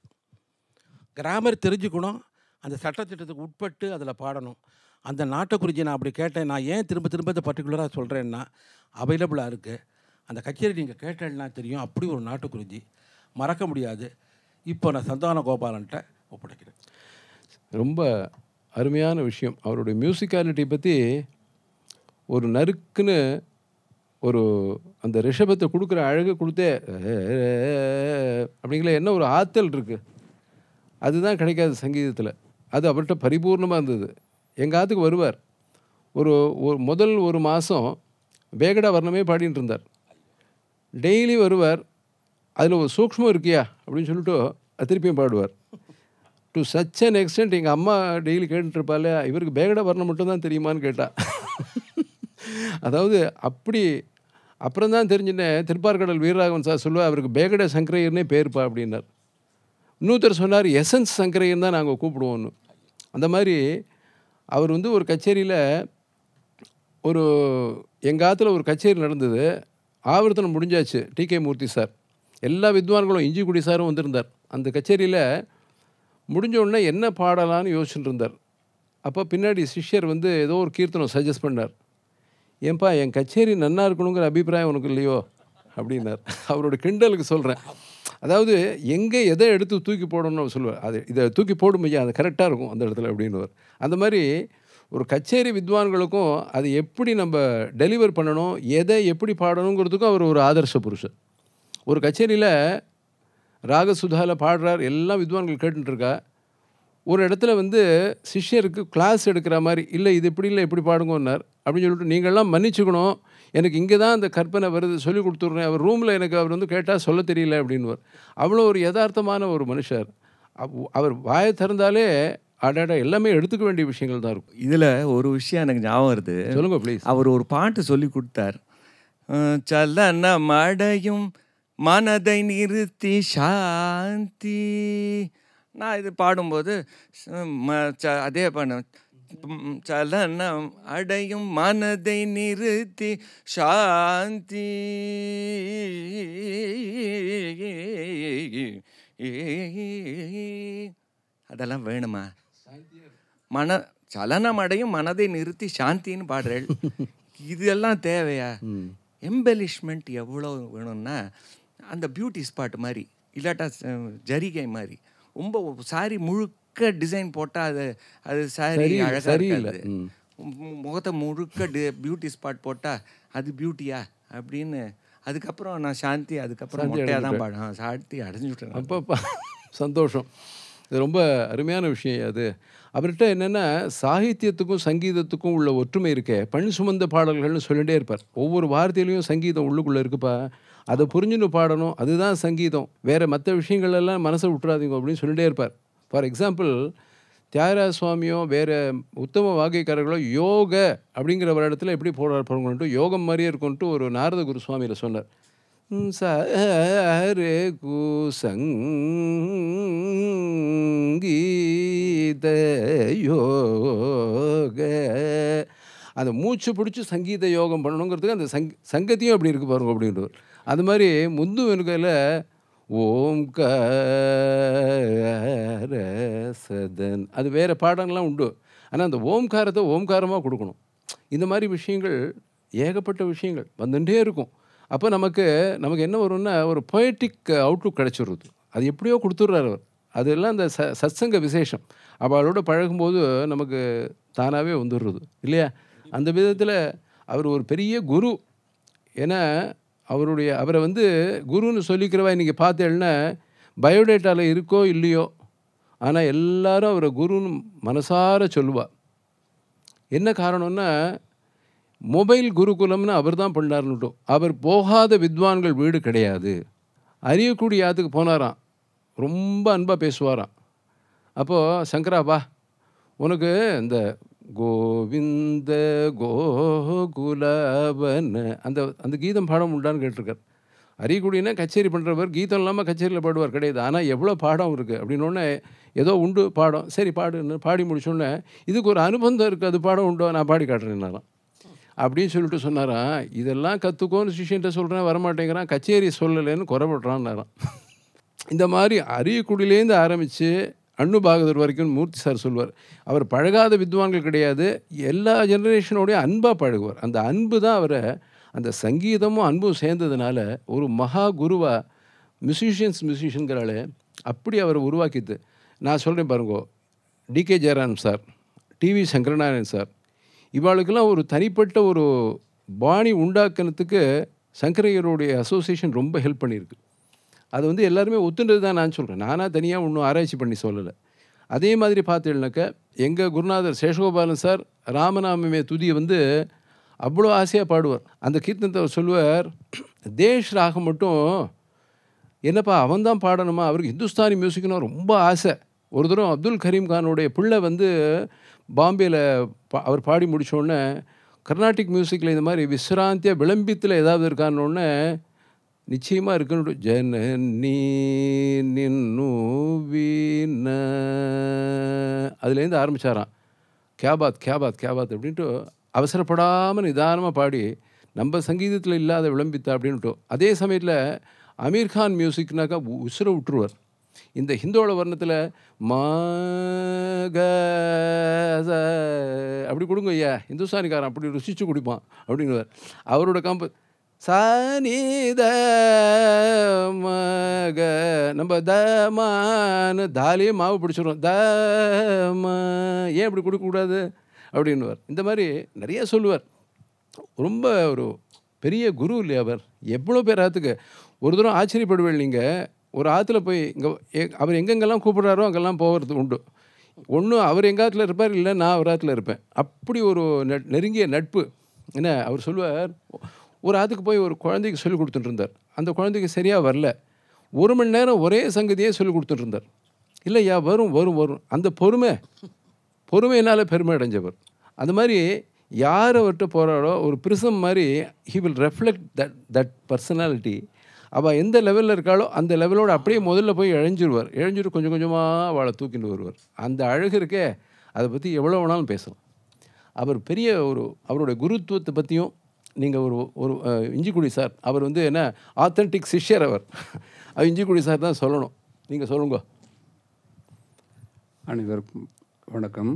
[SPEAKER 5] கிராமர் தெரிஞ்சுக்கணும் அந்த சட்டத்திட்டத்துக்கு உட்பட்டு அதில் பாடணும் அந்த நாட்டுக்குறிஞ்சி நான் அப்படி கேட்டேன் நான் ஏன் திரும்ப திரும்ப இதை பர்டிகுலராக சொல்கிறேன்னா அவைலபிளாக இருக்குது அந்த கச்சேரி நீங்கள் கேட்டேன்னா தெரியும் அப்படி ஒரு நாட்டுக்குருதி மறக்க முடியாது இப்போ நான் சந்தான கோபாலன்ட்ட ஒப்படைக்கிறேன்
[SPEAKER 3] ரொம்ப அருமையான விஷயம் அவருடைய மியூசிக்காலிட்டி பற்றி ஒரு நறுக்குன்னு ஒரு அந்த ரிஷபத்தை கொடுக்குற அழகு கொடுத்தே அப்படிங்கிற என்ன ஒரு ஆத்தல் இருக்குது அதுதான் கிடைக்காது சங்கீதத்தில் அது அவர்கிட்ட பரிபூர்ணமாக இருந்தது எங்கள் ஆற்றுக்கு வருவார் ஒரு ஒரு முதல் ஒரு மாதம் வேகடா வர்ணமே பாடிட்டு இருந்தார் டெய்லி வருவார் அதில் ஒரு சூக்மம் இருக்கியா அப்படின்னு சொல்லிட்டு திருப்பியும் பாடுவார் டு சச் அன் எக்ஸ்டென்ட் எங்கள் அம்மா டெய்லி கேட்டுருப்பாள் இவருக்கு பேகடா மட்டும் மட்டும்தான் தெரியுமான்னு கேட்டா அதாவது அப்படி அப்புறம் தான் தெரிஞ்சுனேன் திருப்பார்கடல் வீரராகவன் சார் சொல்லுவார் அவருக்கு பேகட சங்கரையர்னே பேர்ப்பா அப்படின்னார் இன்னொருத்தர் சொன்னார் எசன்ஸ் சங்கரையன் தான் நாங்கள் கூப்பிடுவோன்னு அந்த மாதிரி அவர் வந்து ஒரு கச்சேரியில் ஒரு எங்கள் ஆற்றுல ஒரு கச்சேரி நடந்தது ஆவர்த்தனம் முடிஞ்சாச்சு டி கே மூர்த்தி சார் எல்லா வித்வான்களும் இஞ்சிக்குடி சாரும் வந்திருந்தார் அந்த கச்சேரியில் முடிஞ்ச உடனே என்ன பாடலான்னு யோசிச்சுட்டு இருந்தார் அப்போ பின்னாடி சிஷ்யர் வந்து ஏதோ ஒரு கீர்த்தனம் சஜஸ்ட் பண்ணார் ஏன்பா என் கச்சேரி நன்னா இருக்கணுங்கிற அபிப்பிராயம் உனக்கு இல்லையோ அப்படின்னார் அவரோட கிண்டலுக்கு சொல்கிறேன் அதாவது எங்கே எதை எடுத்து தூக்கி போடணும்னு சொல்லுவார் அது இதை தூக்கி போடும் ஐயா அது கரெக்டாக இருக்கும் அந்த இடத்துல அப்படின்னுவார் அந்த மாதிரி ஒரு கச்சேரி வித்வான்களுக்கும் அது எப்படி நம்ம டெலிவர் பண்ணணும் எதை எப்படி பாடணுங்கிறதுக்கும் அவர் ஒரு ஆதர்ச புருஷர் ஒரு கச்சேரியில் ராகசுதாவில் பாடுறார் எல்லாம் வித்வான்கள் கேட்டுருக்கா ஒரு இடத்துல வந்து சிஷ்யருக்கு கிளாஸ் எடுக்கிற மாதிரி இல்லை இது இப்படி இல்லை எப்படி பாடுங்கன்னார் அப்படின்னு சொல்லிட்டு நீங்கள்லாம் மன்னிச்சுக்கணும் எனக்கு இங்கே தான் அந்த கற்பனை வருது சொல்லி கொடுத்துட்றேன் அவர் ரூமில் எனக்கு அவர் வந்து கேட்டால் சொல்ல தெரியல அப்படின்வார் அவ்வளோ ஒரு யதார்த்தமான ஒரு மனுஷர் அவர் வாயை திறந்தாலே அடாடா எல்லாமே எடுத்துக்க வேண்டிய விஷயங்கள் தான் இருக்கும்
[SPEAKER 4] இதில் ஒரு விஷயம் எனக்கு ஞாபகம் வருது சொல்லுங்க ப்ளீஸ் அவர் ஒரு பாட்டு சொல்லி கொடுத்தார் சலன மடையும் மனதை நிறுத்தி சாந்தி நான் இது பாடும்போது அதே பண்ண சலனம் அடையும் மனதை நிறுத்தி சாந்தி அதெல்லாம் வேணுமா மன சலனம் அடையும் மனதை நிறுத்தி சாந்தின்னு பாடுறேள் இதெல்லாம் தேவையா எம்பெலிஷ்மெண்ட் எவ்வளோ வேணும்னா அந்த பியூட்டி ஸ்பாட் மாதிரி இல்லாட்டா ஜரிகை மாதிரி ரொம்ப சாரி முழுக்க டிசைன் போட்டால் அது அது சாரி அழகாக இருக்காது முகத்தை முழுக்க டி பியூட்டி ஸ்பாட் போட்டால் அது பியூட்டியா அப்படின்னு அதுக்கப்புறம் நான் சாந்தி அதுக்கப்புறம் மொட்டையாக தான் பாடுவேன் சாந்தி அடைஞ்சு விட்டேன்
[SPEAKER 3] அப்பப்பா சந்தோஷம் இது ரொம்ப அருமையான விஷயம் அது அவர்கிட்ட என்னென்னா சாகித்யத்துக்கும் சங்கீதத்துக்கும் உள்ள ஒற்றுமை இருக்கே பண் சுமந்த பாடல்கள்னு சொல்லிகிட்டே இருப்பார் ஒவ்வொரு வார்த்தையிலையும் சங்கீதம் உள்ளுக்குள்ளே இருக்குப்பா அதை புரிஞ்சுன்னு பாடணும் அதுதான் சங்கீதம் வேறு மற்ற விஷயங்கள் எல்லாம் மனசை விட்டுறாதீங்க அப்படின்னு சொல்லிகிட்டே இருப்பார் ஃபார் எக்ஸாம்பிள் தியாகராஜ சுவாமியோ வேறு உத்தம வாகைக்காரர்களோ யோக அப்படிங்கிற ஒரு இடத்துல எப்படி போடுறார் யோகம் மாதிரியே இருக்கும்ன்ட்டு ஒரு நாரத குரு சுவாமியில் சொன்னார் சரு குசங்கீத யோக அந்த மூச்சு பிடிச்சி சங்கீத யோகம் பண்ணணுங்கிறதுக்கு அந்த சங் சங்கத்தையும் அப்படி இருக்கு பாருங்க அப்படின்றவர் அது மாதிரி முந்து வெனுக்கையில் ஓம் சதன் அது வேறு பாடங்கள்லாம் உண்டு ஆனால் அந்த ஓம்காரத்தை ஓம்காரமாக கொடுக்கணும் இந்த மாதிரி விஷயங்கள் ஏகப்பட்ட விஷயங்கள் வந்துட்டே இருக்கும் அப்போ நமக்கு நமக்கு என்ன வரும்னா ஒரு பொயட்டிக் அவுட்லுக் uh, கிடச்சிடுறது அது எப்படியோ கொடுத்துட்றாரு அவர் அதெல்லாம் அந்த ச சத்சங்க விசேஷம் அப்போ அவளோட பழகும்போது நமக்கு தானாகவே வந்துடுறது இல்லையா அந்த விதத்தில் அவர் ஒரு பெரிய குரு ஏன்னா அவருடைய அவரை வந்து குருன்னு சொல்லிக்கிறவா இன்றைக்கி பார்த்தேன்னா பயோடேட்டாவில் இருக்கோ இல்லையோ ஆனால் எல்லாரும் அவரை குருன்னு மனசார சொல்லுவாள் என்ன காரணம்னா மொபைல் குருகுலம்னு அவர் தான் பண்ணார்னுட்டோம் அவர் போகாத வித்வான்கள் வீடு கிடையாது அறியக்கூடிய யாத்துக்கு போனாராம் ரொம்ப அன்பாக பேசுவாராம் அப்போது சங்கராபா உனக்கு இந்த கோவிந்த கோகுலவன் அந்த அந்த கீதம் பாடம் உண்டான்னு கேட்டிருக்கார் அறியக்கூடியனா கச்சேரி பண்ணுறவர் கீதம் இல்லாமல் கச்சேரியில் பாடுவார் கிடையாது ஆனால் எவ்வளோ பாடம் இருக்குது அப்படின்னோடனே ஏதோ உண்டு பாடம் சரி பாடுன்னு பாடி முடிச்சோடனே இதுக்கு ஒரு அனுபந்தம் இருக்குது அது பாடம் உண்டோ நான் பாடி காட்டுறேன் நான் அப்படின்னு சொல்லிட்டு சொன்னாராம் இதெல்லாம் கற்றுக்கோன்னு சிஷியன்ட்ட சொல்கிறேன் வரமாட்டேங்கிறான் கச்சேரி சொல்லலைன்னு குறைபடுறான்னாராம் இந்த மாதிரி அரியக்குடியிலேருந்து ஆரம்பித்து அண்ணு பாகதூர் வரைக்கும் மூர்த்தி சார் சொல்வார் அவர் பழகாத வித்வான்கள் கிடையாது எல்லா ஜென்ரேஷனோடையும் அன்பாக பழகுவார் அந்த அன்பு தான் அவரை அந்த சங்கீதமும் அன்பும் சேர்ந்ததுனால ஒரு மகா குருவாக மியூசிஷியன்ஸ் மியூசிஷியன்களால் அப்படி அவரை உருவாக்கிது நான் சொல்கிறேன் பாருங்கோ T K Jayaram sir TV Sankaranarayanan sir இவாளுக்கெல்லாம் ஒரு தனிப்பட்ட ஒரு பாணி உண்டாக்குனதுக்கு சங்கரையருடைய அசோசியேஷன் ரொம்ப ஹெல்ப் பண்ணியிருக்கு அது வந்து எல்லாருமே ஒத்துன்றது தான் நான் சொல்கிறேன் நானாக தனியாக ஒன்றும் ஆராய்ச்சி பண்ணி சொல்லலை அதே மாதிரி பார்த்தீங்கன்னாக்கா எங்கள் குருநாதர் சேஷகோபாலன் சார் ராமநாமமே துதியை வந்து அவ்வளோ ஆசையாக பாடுவார் அந்த கீர்த்தனத்தை சொல்லுவார் தேஷ் ராகம் மட்டும் என்னப்பா அவன் தான் பாடணுமா அவருக்கு ஹிந்துஸ்தானி மியூசிக்னால் ரொம்ப ஆசை ஒரு தூரம் அப்துல் கரீம் கானுடைய பிள்ளை வந்து பாம்பேயில் பா அவர் பாடி முடித்தோடனே கர்நாடிக் மியூசிக்கில் இந்த மாதிரி விசிராந்தியாக விளம்பித்தில் ஏதாவது இருக்கான்னொடனே நிச்சயமாக இருக்கணும் ஜன நீ அதுலேருந்து ஆரம்பித்தாராம் கேபாத் கேபாத் கேபாத் அப்படின்ட்டு அவசரப்படாமல் நிதானமாக பாடி நம்ம சங்கீதத்தில் இல்லாத விளம்பித்தா அப்படின்ட்டு அதே சமயத்தில் அமீர்கான் மியூசிக்னாக்கா உசுர விட்டுருவார் இந்த ஹிந்தோள வர்ணத்தில் மக அப்படி கொடுங்க ஐயா இந்துஸ்தானிக்காரன் அப்படி ருசிச்சு குடிப்பான் அப்படிங்குவார் அவரோட காம்ப சனித மக நம்ம தமான்னு தாலியே மாவு பிடிச்சிடும் த ஏன் இப்படி கொடுக்கக்கூடாது அப்படின்வார் இந்த மாதிரி நிறைய சொல்லுவார் ரொம்ப ஒரு பெரிய குரு இல்லையா அவர் எவ்வளோ பேராத்துக்கு ஒரு தூரம் ஆச்சரியப்படுவேன் நீங்கள் ஒரு ஆற்றுல போய் இங்கே அவர் எங்கெங்கெல்லாம் கூப்பிட்றாரோ அங்கெல்லாம் போகிறது உண்டு ஒன்று அவர் எங்கள் ஆற்றுல இருப்பார் இல்லை நான் அவர் ஆற்றுல இருப்பேன் அப்படி ஒரு நெருங்கிய நட்பு என்ன அவர் சொல்லுவார் ஒரு ஆற்றுக்கு போய் ஒரு குழந்தைக்கு சொல்லி கொடுத்துட்டு அந்த குழந்தைக்கு சரியாக வரல ஒரு மணி நேரம் ஒரே சங்கதியே சொல்லி கொடுத்துட்டு இல்லையா வரும் வரும் வரும் அந்த பொறுமை பொறுமையினால் பெருமை அடைஞ்சவர் அந்த மாதிரி யார் அவர்கிட்ட போகிறாரோ ஒரு பிரிசம் மாதிரி he will reflect that that personality அவள் எந்த லெவலில் இருக்காளோ அந்த லெவலோடு அப்படியே முதல்ல போய் இழைஞ்சிருவார் இழைஞ்சிட்டு கொஞ்சம் கொஞ்சமாக அவளை தூக்கிட்டு வருவார் அந்த அழகு இருக்கே அதை பற்றி எவ்வளோ வேணாலும் பேசலாம் அவர் பெரிய ஒரு அவருடைய குருத்துவத்தை பற்றியும் நீங்கள் ஒரு ஒரு இஞ்சிக்குடி சார் அவர் வந்து என்ன ஆத்தன்டிக் சிஷ்யர் அவர் அவர் இஞ்சிக்குடி சார் தான் சொல்லணும் நீங்கள் சொல்லுங்க
[SPEAKER 6] அனைவருக்கும் வணக்கம்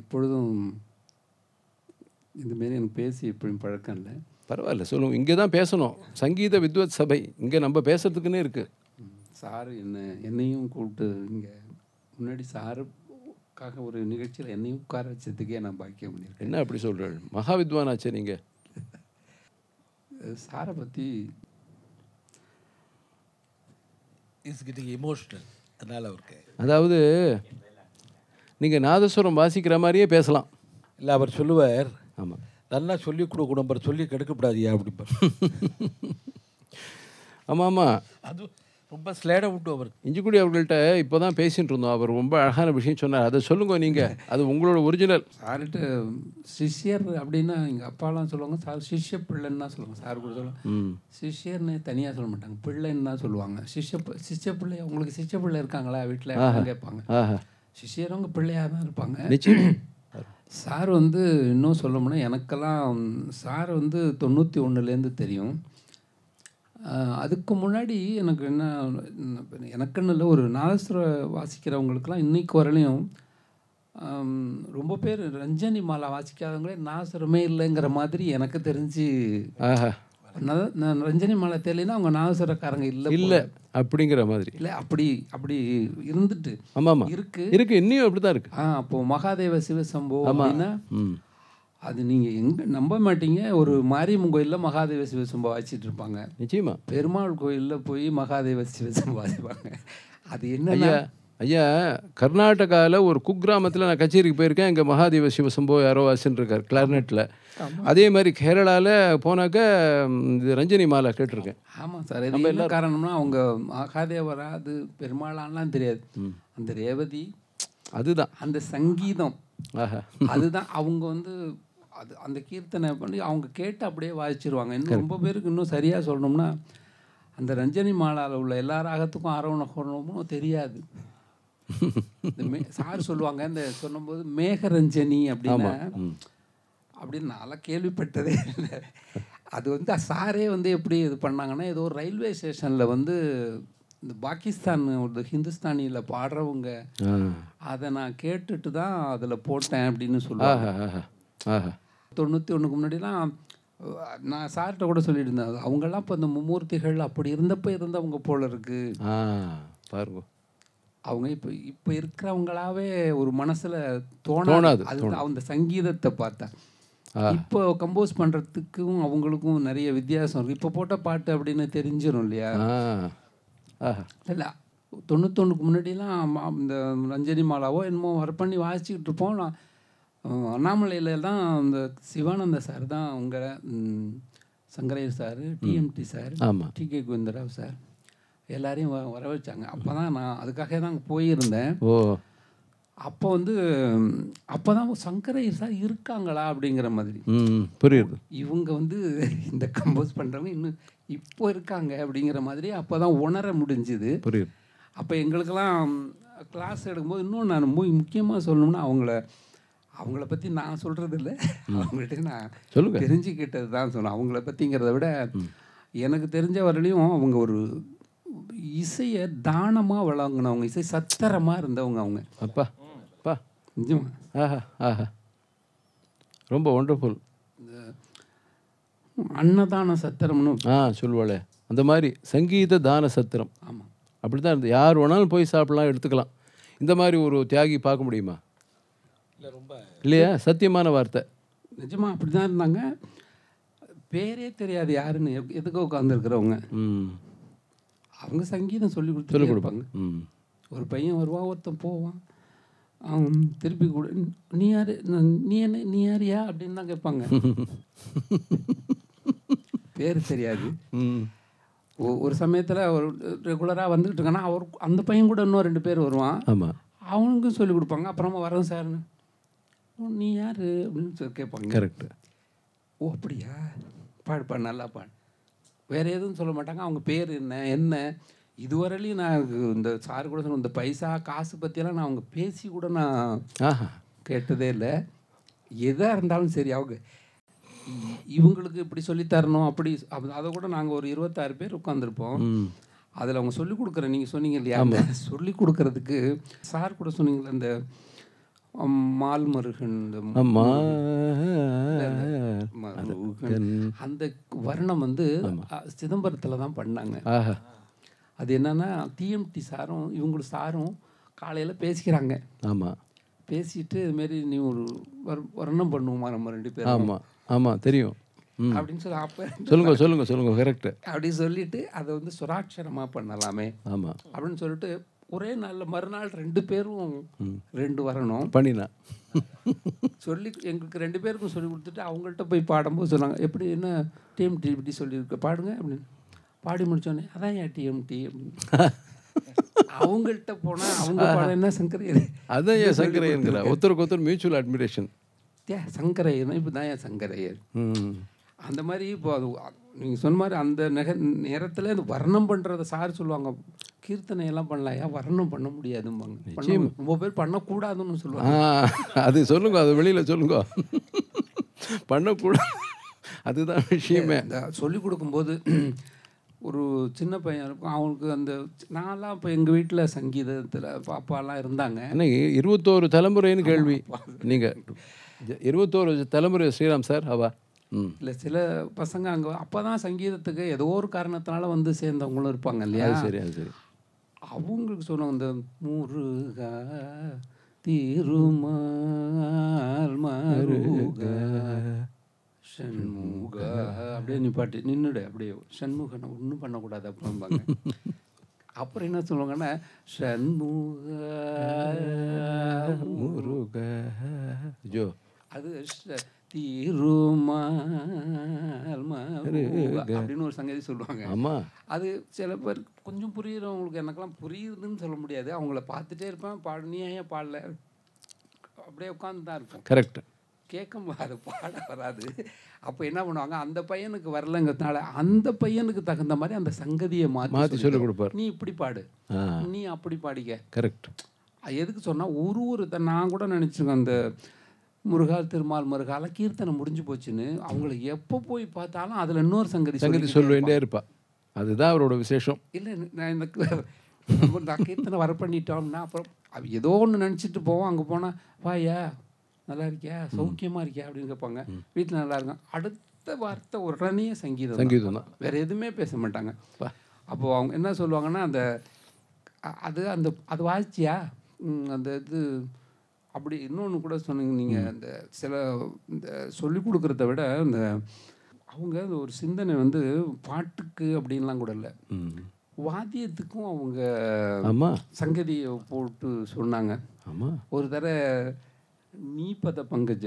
[SPEAKER 6] எப்பொழுதும் இந்தமாரி எனக்கு பேசி எப்படியும் பழக்கம்
[SPEAKER 3] இல்லை பரவாயில்ல சொல்லுவோம் இங்கே தான் பேசணும் சங்கீத வித்வத் சபை இங்கே நம்ம பேசுறதுக்குன்னே இருக்குது
[SPEAKER 6] சார் என்ன என்னையும் கூப்பிட்டு இங்கே முன்னாடி சாருக்காக ஒரு நிகழ்ச்சியில் என்னையும் உட்கார வச்சதுக்கே நான் பாக்கியம் பண்ணியிருக்கேன் என்ன அப்படி
[SPEAKER 3] சொல்கிறேன் மகா வித்வானாச்சு நீங்கள்
[SPEAKER 6] சாரை பற்றி
[SPEAKER 5] இஸ் கெட்டிங் இமோஷனல் அதனால் அவருக்கு
[SPEAKER 3] அதாவது நீங்கள்
[SPEAKER 5] நாதஸ்வரம் வாசிக்கிற மாதிரியே பேசலாம் இல்லை அவர் சொல்லுவார் ஆமாம் நல்லா சொல்லி கொடுக்கணும் பார் சொல்லி கெடுக்கப்படாதியா அப்படிப்பா ஆமாம் ஆமாம் அது
[SPEAKER 3] ரொம்ப ஸ்லேடாக விட்டு அவர் இஞ்சிக்குடி அவர்கள்ட்ட இப்போ தான் பேசிகிட்டு இருந்தோம் அவர் ரொம்ப அழகான விஷயம் சொன்னார் அதை சொல்லுங்க நீங்கள் அது உங்களோட ஒரிஜினல் சார்கிட்ட
[SPEAKER 6] சிஷியர் அப்படின்னா எங்கள் அப்பாலாம் சொல்லுவாங்க சார் சிஷ்ய பிள்ளைன்னா சொல்லுவாங்க சார் கூட சொல்லுவாங்க சிஷியர்னு தனியாக சொல்ல மாட்டாங்க பிள்ளைன்னா சொல்லுவாங்க சிஷ்ய சிஷ்ய பிள்ளை உங்களுக்கு சிஷ்ய பிள்ளை இருக்காங்களா வீட்டில் கேட்பாங்க சிஷியர் அவங்க பிள்ளையாக தான் இருப்பாங்க சார் வந்து இன்னும் சொல்லணும்னா எனக்கெல்லாம் சார் வந்து தொண்ணூற்றி ஒன்றுலேருந்து தெரியும் அதுக்கு முன்னாடி எனக்கு என்ன எனக்குன்னு இல்லை ஒரு நாதஸ்வர வாசிக்கிறவங்களுக்கெல்லாம் இன்றைக்கு வரலையும் ரொம்ப பேர் ரஞ்சனி மாலா வாசிக்காதவங்களே நாசரமே இல்லைங்கிற மாதிரி எனக்கு தெரிஞ்சு ரஞ்சனி மலை தெரியலன்னா அவங்க நாதஸ்வரக்காரங்க இல்லை இல்லை அப்படிங்கிற மாதிரி இல்லை அப்படி அப்படி இருந்துட்டு ஆமாம் ஆமாம் இருக்கு இருக்கு இன்னும் அப்படி தான் இருக்கு ஆ அப்போ மகாதேவ சிவசம்போ அப்படின்னா அது நீங்கள் எங்கே நம்ப மாட்டீங்க ஒரு மாரியம்மன் கோயிலில் மகாதேவ சிவசம்பா வச்சுட்டு இருப்பாங்க நிச்சயமா பெருமாள் கோயிலில் போய் மகாதேவ சிவசம்பா வச்சுப்பாங்க அது என்ன
[SPEAKER 3] ஐயா கர்நாடகாவில் ஒரு குக்கிராமத்தில் நான் கச்சேரிக்கு போயிருக்கேன் எங்கள் மகாதேவ சிவசம்போ யாரோ வாசின்னு இருக்கார் கிளார்னெட்டில் அதே மாதிரி கேரளாவில் போனாக்க இது ரஞ்சனி மாலா கேட்டிருக்கேன்
[SPEAKER 6] ஆமாம் சார் நம்ம என்ன காரணம்னா அவங்க மகாதேவரா அது பெருமாளான்லாம் தெரியாது அந்த ரேவதி அதுதான் அந்த சங்கீதம் அதுதான் அவங்க வந்து அது அந்த கீர்த்தனை பண்ணி அவங்க கேட்டு அப்படியே வாசிச்சிருவாங்க இன்னும் ரொம்ப பேருக்கு இன்னும் சரியாக சொல்லணும்னா அந்த ரஞ்சனி மாலாவில் உள்ள எல்லா ராகத்துக்கும் ஆரோண ஹோரணமும் தெரியாது சார் சொல்லுவாங்க இந்த சொன்னபோது மேகரஞ்சனி அப்படின்னா அப்படின்னு நல்லா கேள்விப்பட்டதே இல்லை அது வந்து சாரே வந்து எப்படி இது பண்ணாங்கன்னா ஏதோ ரயில்வே ஸ்டேஷனில் வந்து இந்த பாகிஸ்தான் ஹிந்துஸ்தானியில் பாடுறவங்க அதை நான் கேட்டுட்டு தான் அதில் போட்டேன் அப்படின்னு
[SPEAKER 3] சொல்லுவாங்க
[SPEAKER 6] தொண்ணூற்றி ஒன்றுக்கு முன்னாடிலாம் நான் சார்கிட்ட கூட சொல்லிட்டு இருந்தேன் அவங்கெல்லாம் இப்போ இந்த மும்மூர்த்திகள் அப்படி இருந்தப்போ இருந்தவங்க போல இருக்கு பாருங்க அவங்க இப்போ இப்போ இருக்கிறவங்களாவே ஒரு மனசில் தோணாது அது அந்த சங்கீதத்தை பார்த்தா இப்போ கம்போஸ் பண்ணுறதுக்கும் அவங்களுக்கும் நிறைய வித்தியாசம் இருக்கு இப்போ போட்ட பாட்டு அப்படின்னு தெரிஞ்சிடும் இல்லையா இல்லை தொண்ணூத்தொன்னுக்கு முன்னாடிலாம் இந்த ரஞ்சனி மாலாவோ என்னமோ ஒர்க் பண்ணி வாசிச்சுக்கிட்டு இருப்போம் நான் அண்ணாமலையில தான் இந்த சிவானந்த சார் தான் அவங்க Sankaraiyer sir TMT sir T K Govindarao sir எல்லாரையும் வரவழைச்சாங்க அப்போ தான் நான் அதுக்காக தான் அங்கே போயிருந்தேன் ஓ அப்போ வந்து அப்போ தான் சங்கரை சார் இருக்காங்களா அப்படிங்கிற மாதிரி புரியுது இவங்க வந்து இந்த கம்போஸ் பண்ணுறவங்க இன்னும் இப்போ இருக்காங்க அப்படிங்கிற மாதிரி அப்போ தான் உணர முடிஞ்சுது புரியுது அப்போ எங்களுக்கெல்லாம் கிளாஸ் எடுக்கும்போது இன்னும் நான் ரொம்ப முக்கியமாக சொல்லணும்னா அவங்கள அவங்கள பற்றி நான் சொல்கிறது இல்லை அவங்கள்ட்ட நான் சொல்லுங்க தெரிஞ்சுக்கிட்டது தான் சொல்லணும் அவங்கள பற்றிங்கிறத விட எனக்கு தெரிஞ்ச வரலையும் அவங்க ஒரு இசையை தானமாக வழங்கினவங்க இசை சத்திரமாக இருந்தவங்க அவங்க அப்பா அப்பா நிஜமா ஆஹா ஆஹா ரொம்ப ஒண்டர்ஃபுல் அன்னதான சத்திரம்னு
[SPEAKER 3] ஆ சொல்லுவாளே அந்த மாதிரி சங்கீத தான சத்திரம் ஆமாம் அப்படி தான் இருந்தது யார் வேணாலும் போய் சாப்பிடலாம் எடுத்துக்கலாம் இந்த மாதிரி ஒரு தியாகி பார்க்க முடியுமா
[SPEAKER 6] இல்லை ரொம்ப இல்லையா
[SPEAKER 3] சத்தியமான வார்த்தை
[SPEAKER 6] நிஜமாக அப்படி தான் இருந்தாங்க பேரே தெரியாது யாருன்னு எதுக்கோ உட்காந்துருக்குறவங்க ம் அவங்க சங்கீதம் சொல்லி கொடுத்து சொல்லி கொடுப்பாங்க ஒரு பையன் வருவான் ஒருத்தன் போவான் அவன் திருப்பி கூட நீ யார் நீ என்ன நீ யாரியா அப்படின்னு தான் கேட்பாங்க பேர் தெரியாது ஒரு சமயத்தில் ஒரு ரெகுலராக வந்துக்கிட்டு அவர் அந்த பையன் கூட இன்னும் ரெண்டு பேர் வருவான் ஆமாம் அவனுக்கும் சொல்லி கொடுப்பாங்க அப்புறமா வரேன் சார்னு நீ யார் அப்படின்னு சொல்லி கேட்பாங்க கரெக்டு ஓ அப்படியா பாடுப்பா நல்லா பாடு வேறு எதுவும் சொல்ல மாட்டாங்க அவங்க பேர் என்ன என்ன இதுவரையிலையும் நான் இந்த சார் கூட சொன்ன இந்த பைசா காசு பற்றியெல்லாம் நான் அவங்க பேசி கூட நான் கேட்டதே இல்லை எதாக இருந்தாலும் சரி அவங்க இவங்களுக்கு இப்படி சொல்லித்தரணும் அப்படி அதை கூட நாங்கள் ஒரு இருபத்தாறு பேர் உட்காந்துருப்போம் அதில் அவங்க சொல்லிக் கொடுக்குற நீங்கள் சொன்னீங்க இல்லையா சொல்லிக் கொடுக்கறதுக்கு சார் கூட சொன்னீங்களே அந்த மால் மருகன் அந்த வர்ணம் வந்து சிதம்பரத்தில் தான் பண்ணாங்க அது என்னன்னா டிஎம்டி சாரும் இவங்களோட சாரும் காலையில் பேசிக்கிறாங்க ஆமாம் பேசிட்டு இதுமாரி நீ ஒரு வர்ணம் பண்ணுவோமா நம்ம ரெண்டு பேரும் ஆமாம்
[SPEAKER 3] ஆமாம் தெரியும் அப்படின்னு
[SPEAKER 6] சொல்லி அப்போ சொல்லுங்க
[SPEAKER 3] சொல்லுங்க சொல்லுங்க கரெக்ட்
[SPEAKER 6] அப்படின்னு சொல்லிட்டு அதை வந்து சுராட்சரமாக பண்ணலாமே ஆமாம் அப்படின்னு சொல்லிட்டு ஒரே நாளில் மறுநாள் ரெண்டு பேரும் ரெண்டு வரணும் பண்ணினா சொல்லி எங்களுக்கு ரெண்டு பேருக்கும் சொல்லி கொடுத்துட்டு அவங்கள்ட்ட போய் பாடும்போது சொன்னாங்க எப்படி என்ன டிஎம்டி இப்படி சொல்லியிருக்க பாடுங்க அப்படின்னு பாடி முடிச்சோடனே அதான் ஏன் டிஎம்டி அப்படின்னு அவங்கள்ட்ட போனால் அவங்க பாடம் என்ன சங்கரையர் அதான் ஏன் சங்கரையர் ஒருத்தருக்கு
[SPEAKER 3] ஒருத்தர் மியூச்சுவல் அட்மிரேஷன்
[SPEAKER 6] ஏன் சங்கரையர் இப்போ தான் ஏன் சங்கரையர் அந்த மாதிரி இப்போ அது நீங்கள் சொன்ன மாதிரி அந்த நெக நேரத்தில் அது வர்ணம் பண்ணுறத சார் சொல்லுவாங்க கீர்த்தனை எல்லாம் பண்ணலாயா வர்ணம் பண்ண முடியாதும்பாங்க ரொம்ப பேர் பண்ணக்கூடாதுன்னு சொல்லுவாங்க
[SPEAKER 3] அது சொல்லுங்க அது வெளியில் சொல்லுங்க
[SPEAKER 6] பண்ணக்கூடாது அதுதான் விஷயமே சொல்லி கொடுக்கும்போது ஒரு சின்ன பையன் இருக்கும் அவனுக்கு அந்த நான்லாம் இப்போ எங்கள் வீட்டில் சங்கீதத்தில் பாப்பாலாம் இருந்தாங்க இன்னைக்கு
[SPEAKER 3] இருபத்தோரு தலைமுறைன்னு கேள்வி நீங்கள் இருபத்தோரு தலைமுறை ஸ்ரீராம் சார் அவா
[SPEAKER 6] இல்லை சில பசங்க அங்கே அப்போ தான் சங்கீதத்துக்கு ஏதோ ஒரு காரணத்தினால வந்து சேர்ந்தவங்களும் இருப்பாங்க இல்லையா சரி அது சரி அவங்களுக்கு சொன்னவங்க இந்த முருகா திருமால் மருகா சண்முகா அப்படியே நிப்பாட்டி நின்றுடு அப்படியே சண்முகனை ஒன்றும் பண்ணக்கூடாது அப்படிம்பாங்க அப்புறம் என்ன சொல்லுவாங்கன்னா சண்முக முருக ஜோ அது அப்படின்னு ஒரு சங்கதி சொல்லுவாங்க ஆமாம் அது சில பேர் கொஞ்சம் புரியுறவங்களுக்கு எனக்கெல்லாம் புரியுதுன்னு சொல்ல முடியாது அவங்கள பார்த்துட்டே இருப்பேன் பாடு நீ ஏன் பாடல அப்படியே உட்காந்து தான் இருப்பேன் கரெக்ட் கேட்கும் அது பாட வராது அப்போ என்ன பண்ணுவாங்க அந்த பையனுக்கு வரலங்கிறதுனால அந்த பையனுக்கு தகுந்த மாதிரி அந்த சங்கதியை மாற்றி சொல்லி கொடுப்பாரு நீ இப்படி பாடு நீ அப்படி பாடிக்க கரெக்ட் எதுக்கு சொன்னால் ஒரு ஒரு நான் கூட நினச்சிருக்கேன் அந்த முருகால் திருமால் முருகால கீர்த்தனை முடிஞ்சு போச்சுன்னு அவங்கள எப்போ போய் பார்த்தாலும் அதில் இன்னொரு சங்கதி சங்கதி சொல்லிட்டே
[SPEAKER 3] இருப்பா அதுதான் அவரோட விசேஷம்
[SPEAKER 6] இல்லை நான் இந்த கீர்த்தனை வர பண்ணிட்டோம்னா அப்புறம் ஏதோ ஒன்று நினச்சிட்டு போவோம் அங்கே போனால் வாயா நல்லா இருக்கியா சௌக்கியமாக இருக்கியா அப்படின்னு கேட்பாங்க வீட்டில் நல்லா இருக்கும் அடுத்த வார்த்தை உடனே சங்கீதம் சங்கீதம் தான் வேறு எதுவுமே பேச மாட்டாங்க அப்போது அவங்க என்ன சொல்லுவாங்கன்னா அந்த அது அந்த அது வாழ்ச்சியா அந்த இது அப்படி இன்னொன்று கூட சொன்னீங்க நீங்கள் இந்த சில இந்த சொல்லிக் கொடுக்குறத விட இந்த அவங்க ஒரு சிந்தனை வந்து பாட்டுக்கு அப்படின்லாம் கூட இல்லை வாத்தியத்துக்கும் அவங்க ஆமாம் சங்கதியை போட்டு சொன்னாங்க ஆமாம் ஒரு தடவை நீ பத பங்கஜ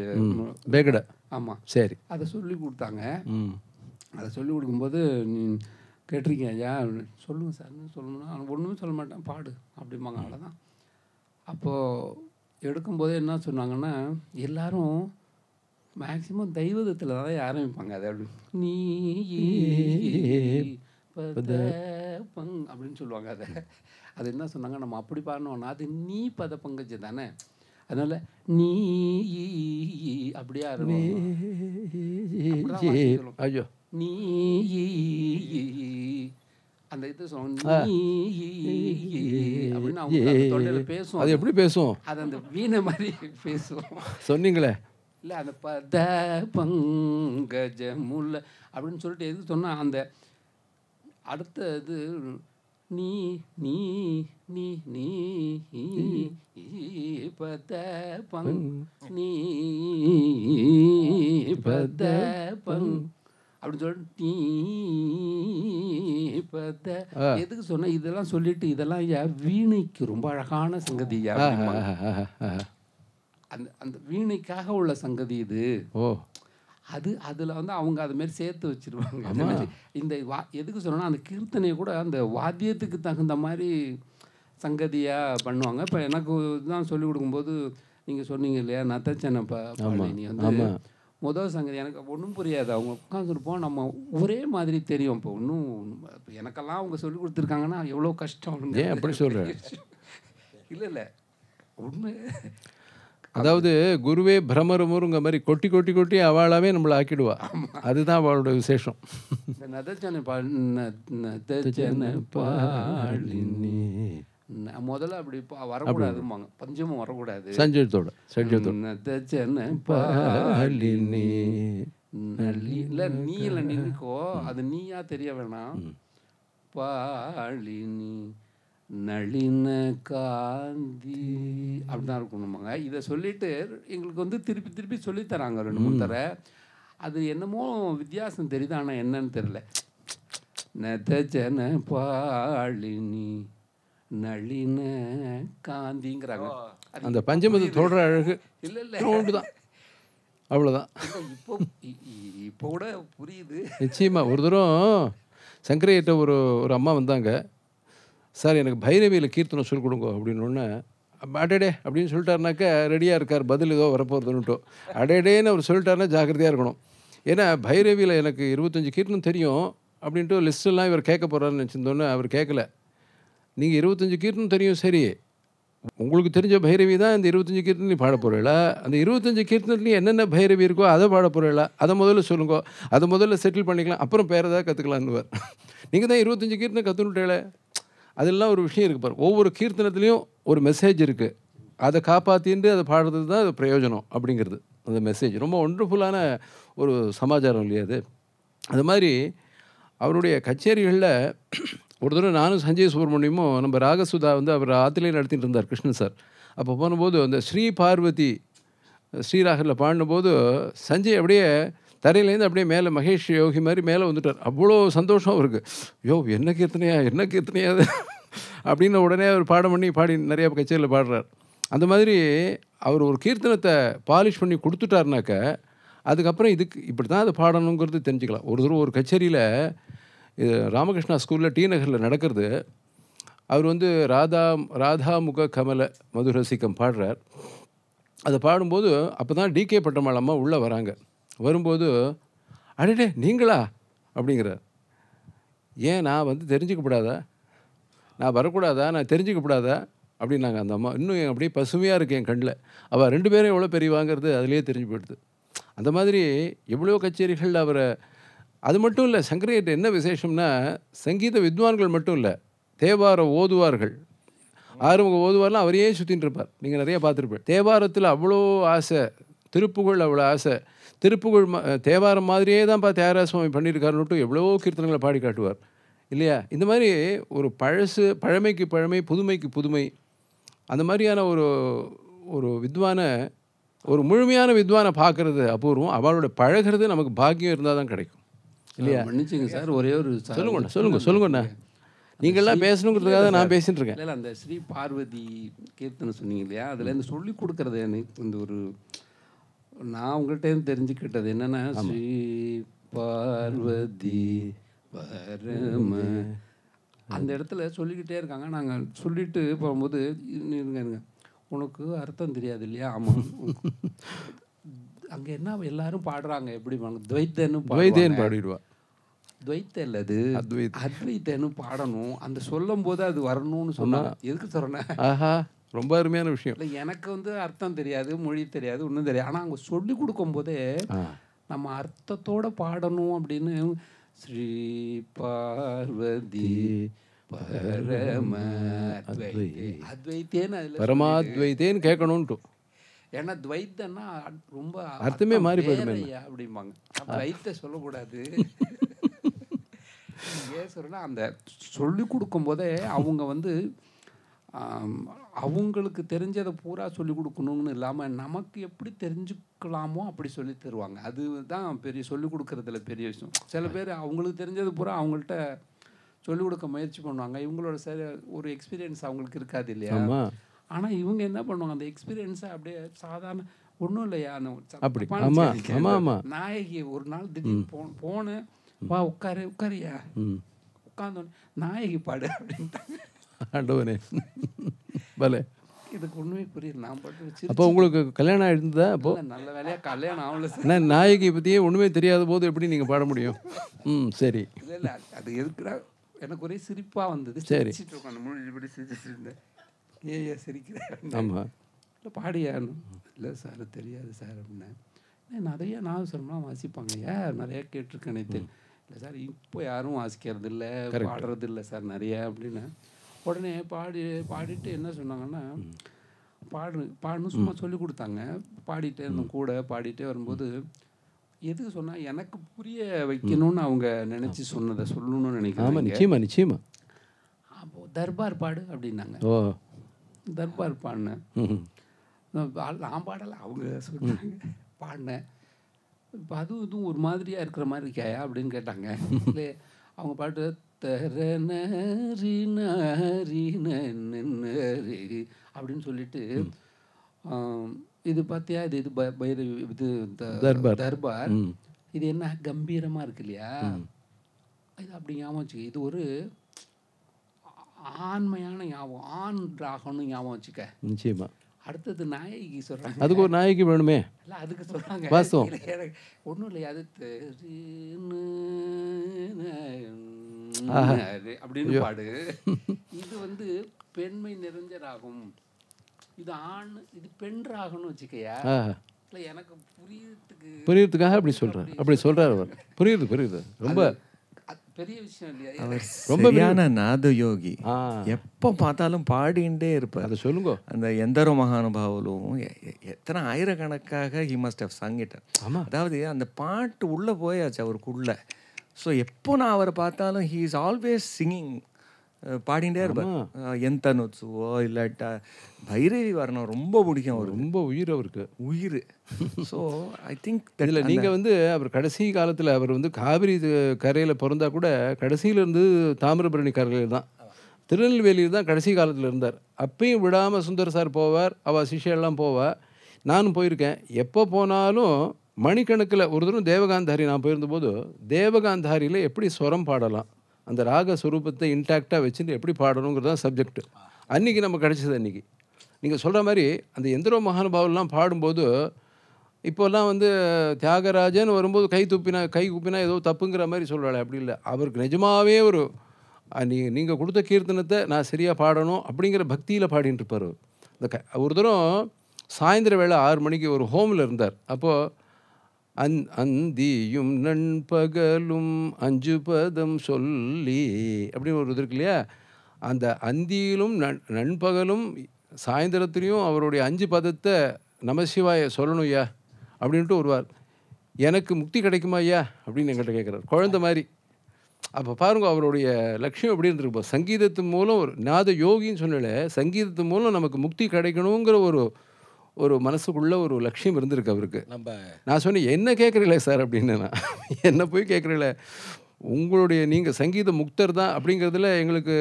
[SPEAKER 6] ஆமாம் சரி அதை சொல்லி கொடுத்தாங்க அதை சொல்லி கொடுக்கும்போது நீ கேட்டிருக்கீங்க ஐயா சொல்லுங்கள் சார் சொல்லுங்கன்னா ஒன்றுமே சொல்ல மாட்டேன் பாடு அப்படிம்பாங்க அவ்வளோதான் அப்போது எடுக்கும்போதே என்ன சொன்னாங்கன்னா எல்லாரும் மேக்சிமம் தெய்வதத்தில் தான் ஆரம்பிப்பாங்க அதை அப்படி நீ பங் அப்படின்னு சொல்லுவாங்க அதை அது என்ன சொன்னாங்க நம்ம அப்படி பாடணும்னா அது நீ பத பங்கஜ தானே அதனால நீ அப்படியே ஆரம்பிச்சு ஐயோ நீ அந்த இது அப்படின்னு அவங்க தொண்டையில் பேசும் அது எப்படி பேசும் அது அந்த வீணை மாதிரி பேசும் சொன்னீங்களே இல்லை அந்த பத பங்கஜ முல்ல அப்படின்னு சொல்லிட்டு எது சொன்னால் அந்த அடுத்த இது நீ நீ நீ நீ பத பங் நீ பத பங் அப்படின்னு சொல்லிட்டு தீபத்தை எதுக்கு சொன்ன இதெல்லாம் சொல்லிட்டு இதெல்லாம் ஐயா வீணைக்கு ரொம்ப அழகான சங்கதி அந்த அந்த வீணைக்காக உள்ள சங்கதி இது ஓ அது அதில் வந்து அவங்க அது மாதிரி சேர்த்து வச்சுருவாங்க இந்த வா எதுக்கு சொல்லணும்னா அந்த கீர்த்தனை கூட அந்த வாத்தியத்துக்கு தகுந்த மாதிரி சங்கதியாக பண்ணுவாங்க இப்போ எனக்கு தான் சொல்லிக் கொடுக்கும்போது நீங்கள் சொன்னீங்க இல்லையா நத்தச்சனை பா நீ வந்து முதல் சங்கதி எனக்கு ஒன்றும் புரியாது அவங்க உட்காந்துருப்போம் நம்ம ஒரே மாதிரி தெரியும் இப்போ ஒன்றும் எனக்கெல்லாம் அவங்க சொல்லி கொடுத்துருக்காங்கன்னா எவ்வளோ கஷ்டம் ஏன் எப்படி சொல்கிறேன் இல்லை இல்லை உண்மை அதாவது
[SPEAKER 3] குருவே பிரமரமுருங்க மாதிரி கொட்டி கொட்டி கொட்டி அவளாவே நம்மளை ஆக்கிடுவா அதுதான் அவளோட விசேஷம்
[SPEAKER 6] நதச்சனை பாடின பாடினே முதல்ல அப்படி வரக்கூடாதுமாங்க பஞ்சமும் வரக்கூடாது சஞ்சயத்தோட சஞ்சயத்தோட
[SPEAKER 3] பாலினி
[SPEAKER 6] இல்லை நீல நின்னுக்கோ அது நீயா தெரிய வேணாம் பாலினி நளின காந்தி அப்படிதான் இருக்கணுமாங்க இதை சொல்லிட்டு எங்களுக்கு வந்து திருப்பி திருப்பி சொல்லித்தராங்க ரெண்டு மூணு தர அது என்னமோ வித்தியாசம் தெரியுது ஆனால் என்னன்னு தெரில நெத்தச்சன பாலினி நளின காந்திங்கிறாங்க அந்த பஞ்சமத தொடர அழகு இல்லை இல்லை தான் அவ்வளோதான் இப்போ இப்போ கூட புரியுது
[SPEAKER 3] நிச்சயமாக ஒரு தூரம் சங்கரையிட்ட ஒரு ஒரு அம்மா வந்தாங்க சார் எனக்கு பைரவியில் கீர்த்தனை சொல்லிக் கொடுங்க அப்படின்னு அடேடே அப்படின்னு சொல்லிட்டாருனாக்கா ரெடியாக இருக்கார் பதில் ஏதோ வரப்போகிறதுன்னுட்டோம் அடேடேன்னு அவர் சொல்லிட்டாருன்னா ஜாக்கிரதையாக இருக்கணும் ஏன்னா பைரவியில் எனக்கு இருபத்தஞ்சி கீர்த்தனம் தெரியும் அப்படின்ட்டு லிஸ்ட்டெல்லாம் இவர் கேட்க போகிறாருன்னு நினச்சிருந்தோன்னு அவர் கேட்கல நீங்கள் இருபத்தஞ்சி கீர்த்தனும் தெரியும் சரி உங்களுக்கு தெரிஞ்ச பைரவி தான் இந்த இருபத்தஞ்சி கீர்த்தனி பாட போகிறீங்களா அந்த இருபத்தஞ்சி கீர்த்தனத்துலேயும் என்னென்ன பைரவி இருக்கோ அதை பாட போகிறீங்களா அதை முதல்ல சொல்லுங்க அதை முதல்ல செட்டில் பண்ணிக்கலாம் அப்புறம் பேர் ஏதாவது கற்றுக்கலான்னுவார் நீங்கள் தான் இருபத்தஞ்சி கீர்த்தனை கற்றுக்கிட்டே அதெல்லாம் ஒரு விஷயம் இருக்குது பாரு ஒவ்வொரு கீர்த்தனத்துலேயும் ஒரு மெசேஜ் இருக்குது அதை காப்பாற்றிட்டு அதை பாடுறது தான் அது பிரயோஜனம் அப்படிங்கிறது அந்த மெசேஜ் ரொம்ப ஒண்டர்ஃபுல்லான ஒரு சமாச்சாரம் இல்லையா அது அது மாதிரி அவருடைய கச்சேரிகளில் ஒரு தடவை நானும் சஞ்சய் சுப்பிரமணியமும் நம்ம ராகசுதா வந்து அவர் ஆத்திலே நடத்திட்டு இருந்தார் கிருஷ்ணன் சார் அப்போ போனபோது அந்த ஸ்ரீ பார்வதி ஸ்ரீராகரில் பாடினபோது சஞ்சய் அப்படியே தரையிலேருந்து அப்படியே மேலே மகேஷ் யோகி மாதிரி மேலே வந்துட்டார் அவ்வளோ சந்தோஷம் அவருக்கு யோ என்ன கீர்த்தனையா என்ன கீர்த்தனையா அப்படின்னு உடனே அவர் பாடம் பண்ணி பாடி நிறையா கச்சேரியில் பாடுறார் அந்த மாதிரி அவர் ஒரு கீர்த்தனத்தை பாலிஷ் பண்ணி கொடுத்துட்டாருனாக்க அதுக்கப்புறம் இதுக்கு இப்படி தான் அது பாடணுங்கிறது தெரிஞ்சுக்கலாம் ஒரு தூரம் ஒரு கச்சேரியில் இது ராமகிருஷ்ணா ஸ்கூலில் டி நகரில் நடக்கிறது அவர் வந்து ராதா ராதா முக கமல மதுரசிக்கம் பாடுறார் அதை பாடும்போது அப்போ தான் டிகே பட்டமாளம்மா உள்ளே வராங்க வரும்போது அடே நீங்களா அப்படிங்கிறார் ஏன் நான் வந்து கூடாதா நான் வரக்கூடாதா நான் கூடாதா அப்படின்னாங்க அந்த அம்மா இன்னும் என் அப்படியே பசுமையாக இருக்குது என் கண்ணில் அவள் ரெண்டு பேரும் எவ்வளோ பெரியவாங்கிறது அதுலேயே தெரிஞ்சு போயிடுது அந்த மாதிரி எவ்வளோ கச்சேரிகளில் அவரை அது மட்டும் இல்லை சங்கரையிட்ட என்ன விசேஷம்னா சங்கீத வித்வான்கள் மட்டும் இல்லை தேவார ஓதுவார்கள் ஆறுமுக ஓதுவார்லாம் அவரையே சுற்றின்னு இருப்பார் நீங்கள் நிறைய பார்த்துருப்பேன் தேவாரத்தில் அவ்வளோ ஆசை திருப்புகழ் அவ்வளோ ஆசை திருப்புகழ் தேவாரம் மாதிரியே தான் பா தியாகராஜ சுவாமி பண்ணியிருக்காருன்னுட்டு எவ்வளோ கீர்த்தனங்களை பாடி காட்டுவார் இல்லையா இந்த மாதிரி ஒரு பழசு பழமைக்கு பழமை புதுமைக்கு புதுமை அந்த மாதிரியான ஒரு ஒரு வித்வான ஒரு முழுமையான வித்வானை பார்க்குறது அபூர்வம் அவளோட பழகிறது நமக்கு பாக்கியம் இருந்தால் தான் கிடைக்கும் இல்லையா மன்னிச்சுங்க சார் ஒரே ஒரு சொல்லுங்கண்ணா சொல்லுங்க சொல்லுங்கண்ணா
[SPEAKER 6] நீங்கள்லாம் பேசணுங்கிறதுக்காக நான் பேசிகிட்டு இருக்கேன் இல்லை அந்த ஸ்ரீ பார்வதி கீர்த்தனை சொன்னீங்க இல்லையா அதில் இருந்து சொல்லி கொடுக்குறது எனக்கு இந்த ஒரு நான் உங்கள்கிட்ட தெரிஞ்சுக்கிட்டது என்னென்னா ஸ்ரீ பார்வதி பரம அந்த இடத்துல சொல்லிக்கிட்டே இருக்காங்க நாங்கள் சொல்லிட்டு போகும்போது இருங்க உனக்கு அர்த்தம் தெரியாது இல்லையா ஆமாம் அங்கே என்ன எல்லாரும் பாடுறாங்க எப்படி துவைத்தேன்னு பாடிடுவா துவைத்த இல்லை அது அத்வைத்தனு பாடணும் அந்த சொல்லும் போது அது வரணும்னு சொன்னா எதுக்கு சொல்கிறேன்
[SPEAKER 3] ஆஹா ரொம்ப அருமையான விஷயம் இல்லை
[SPEAKER 6] எனக்கு வந்து அர்த்தம் தெரியாது மொழி தெரியாது ஒன்றும் தெரியாது ஆனால் அவங்க சொல்லி கொடுக்கும் போதே நம்ம அர்த்தத்தோட பாடணும் அப்படின்னு ஸ்ரீ பார்வதி பரம அத்வைத்தேன்னு பரமாத்வைத்தேன்னு கேட்கணும்ட்டு ஏன்னா துவைத்தன்னா ரொம்ப அர்த்தமே மாறி போயிடுமே அப்படிம்பாங்க துவைத்த சொல்லக்கூடாது ஏசுனா அந்த சொல்லி கொடுக்கும் போதே அவங்க வந்து அவங்களுக்கு தெரிஞ்சதை பூரா சொல்லி கொடுக்கணும்னு இல்லாமல் நமக்கு எப்படி தெரிஞ்சுக்கலாமோ அப்படி சொல்லி தருவாங்க அதுதான் பெரிய சொல்லிக் கொடுக்குறதுல பெரிய விஷயம் சில பேர் அவங்களுக்கு தெரிஞ்சது பூரா அவங்கள்ட்ட சொல்லிக் கொடுக்க முயற்சி பண்ணுவாங்க இவங்களோட சரி ஒரு எக்ஸ்பீரியன்ஸ் அவங்களுக்கு இருக்காது இல்லையா ஆனால் இவங்க என்ன பண்ணுவாங்க அந்த எக்ஸ்பீரியன்ஸை அப்படியே சாதாரண ஒன்றும் இல்லையா அந்த அப்படி ஆமாம் ஆமாம் நாயகி ஒரு நாள் திடீர்னு போ போனேன் வா உட்காரு உட்காரியா உட்காந்தோன்னு நாயகி பாடு அப்படின்ட்டாங்க பலே இதுக்கு ஒன்றுமே புரியுது நான் பட்டு அப்போ உங்களுக்கு கல்யாணம் ஆயிருந்ததா அப்போ நல்ல வேலையாக கல்யாணம் ஆகல ஏன்னா நாயகி
[SPEAKER 3] பற்றியே ஒன்றுமே தெரியாத போது எப்படி நீங்கள் பாட முடியும் ம் சரி இல்லை இல்லை
[SPEAKER 6] அது எதுக்குடா எனக்கு ஒரே சிரிப்பாக வந்தது சரி இப்படி சிரிச்சிருந்தேன் ஏயா சிரிக்கிறேன் ஆமாம் இல்லை பாடியான்னு இல்லை சார் தெரியாது சார் அப்படின்னேன் நிறைய நாவசரம்லாம் வாசிப்பாங்க ஏன் நிறையா கேட்டிருக்கேன் தெரியும் இல்லை சார் இப்போ யாரும் வாசிக்கிறது இல்லை பாடுறது இல்லை சார் நிறைய அப்படின்னு உடனே பாடி பாடிட்டு என்ன சொன்னாங்கன்னா பாடு பாடணும் சும்மா சொல்லி கொடுத்தாங்க பாடிட்டே இருந்தோம் கூட பாடிட்டே வரும்போது எதுக்கு சொன்னால் எனக்கு புரிய வைக்கணும்னு அவங்க நினச்சி சொன்னதை சொல்லணும்னு நினைக்கிறேன் நிச்சயமா நிச்சயமா அப்போது தர்பார் பாடு அப்படின்னாங்க ஓ தர்பார் பாடினேன் நான் பாடலை அவங்க சொன்னாங்க பாடினேன் இப்போ அதுவும் இதுவும் ஒரு மாதிரியாக இருக்கிற மாதிரி இருக்கியா அப்படின்னு கேட்டாங்க இல்லை அவங்க பாட்டு அப்படின்னு சொல்லிட்டு இது பார்த்தியா இது இது பைரவி இது தர்பார் இது என்ன கம்பீரமாக இருக்கு இல்லையா இது அப்படி ஞாபகம் வச்சுக்க இது ஒரு ஆண்மையான ஞாபகம் ஆண் ராகம்னு ஞாபகம் வச்சுக்க நிச்சயமா அடுத்தது நாயகி சொல்கிறாங்க அதுக்கு ஒரு நாயகி வேணுமே இல்லை அதுக்கு சொல்கிறாங்க வாஸ்தவம் ஒன்றும் இல்லை அது
[SPEAKER 3] அப்படின்னு பாடு
[SPEAKER 6] இது வந்து பெண்மை நிறைஞ்ச ராகம் இது ஆண் இது பெண் ராகம்னு வச்சுக்கையா இல்லை எனக்கு
[SPEAKER 3] புரியறதுக்கு புரியறதுக்காக அப்படி சொல்கிறேன் அப்படி சொல்கிறார் அவர் புரியுது புரியுது ரொம்ப
[SPEAKER 6] பெரிய விஷயம் இல்லையா
[SPEAKER 4] ரொம்ப சரியான நாத யோகி எப்போ பார்த்தாலும் பாடிண்டே இருப்பார் அதை சொல்லுங்க அந்த எந்தரோ மகானுபாவலும் எத்தனை ஆயிரக்கணக்காக ஹி மஸ்ட் ஹவ் சங்கிட்டார் அதாவது அந்த பாட்டு உள்ளே போயாச்சு அவருக்குள்ள ஸோ எப்போ நான் அவரை பார்த்தாலும் ஹீ இஸ் ஆல்வேஸ் சிங்கிங் பாடிண்டே இருப்பார் எந்த நோச்சுவோ இல்லாட்டா பைரவி வரணும் ரொம்ப பிடிக்கும் அவர் ரொம்ப உயிர் அவருக்கு உயிர் ஸோ ஐ திங்க் இதில் நீங்கள்
[SPEAKER 3] வந்து அவர் கடைசி காலத்தில் அவர் வந்து காவிரி கரையில் பிறந்தா கூட கடைசியிலேருந்து தாமிரபரணி கரையில் தான் திருநெல்வேலியில் தான் கடைசி காலத்தில் இருந்தார் அப்பையும் விடாமல் சுந்தர் சார் போவார் அவள் சிஷியெல்லாம் போவாள் நானும் போயிருக்கேன் எப்போ போனாலும் மணிக்கணக்கில் ஒரு தூரம் தேவகாந்தாரி நான் போயிருந்தபோது தேவகாந்தாரியில் எப்படி ஸ்வரம் பாடலாம் அந்த ராக சுரூபத்தை இன்டாக்டாக வச்சுட்டு எப்படி பாடணுங்கிறது தான் சப்ஜெக்ட் அன்றைக்கி நம்ம கிடச்சது அன்றைக்கி நீங்கள் சொல்கிற மாதிரி அந்த எந்திரோ மகானுபாவெல்லாம் பாடும்போது இப்போல்லாம் வந்து தியாகராஜன் வரும்போது கை துப்பினா கை குப்பினா ஏதோ தப்புங்கிற மாதிரி சொல்கிறாள் அப்படி இல்லை அவருக்கு நிஜமாகவே ஒரு நீங்கள் நீங்கள் கொடுத்த கீர்த்தனத்தை நான் சரியாக பாடணும் அப்படிங்கிற பக்தியில் பாடின்னு இருப்பார் இந்த க ஒரு தூரம் சாயந்தர வேளை ஆறு மணிக்கு ஒரு ஹோமில் இருந்தார் அப்போது அந் அந்தியும் நண்பகலும் அஞ்சு பதம் சொல்லி அப்படின்னு ஒரு இது இருக்கு இல்லையா அந்த அந்தியிலும் நண்பகலும் சாயந்தரத்துலேயும் அவருடைய அஞ்சு பதத்தை நமசிவாய சொல்லணும் ஐயா அப்படின்ட்டு வருவார் எனக்கு முக்தி கிடைக்குமா ஐயா அப்படின்னு எங்கள்கிட்ட கேட்குறாரு குழந்த மாதிரி அப்போ பாருங்க அவருடைய லட்சியம் எப்படி இருந்திருப்போம் சங்கீதத்து மூலம் ஒரு நாத யோகின்னு சொன்னல சங்கீதத்து மூலம் நமக்கு முக்தி கிடைக்கணுங்கிற ஒரு ஒரு மனசுக்குள்ளே ஒரு லட்சியம் இருந்திருக்கு அவருக்கு நம்ம நான் சொன்னேன் என்ன கேட்குறீங்களே சார் அப்படின்னு நான் என்ன போய் கேட்குறீங்களே உங்களுடைய நீங்கள் சங்கீத முக்தர் தான் அப்படிங்கிறதுல எங்களுக்கு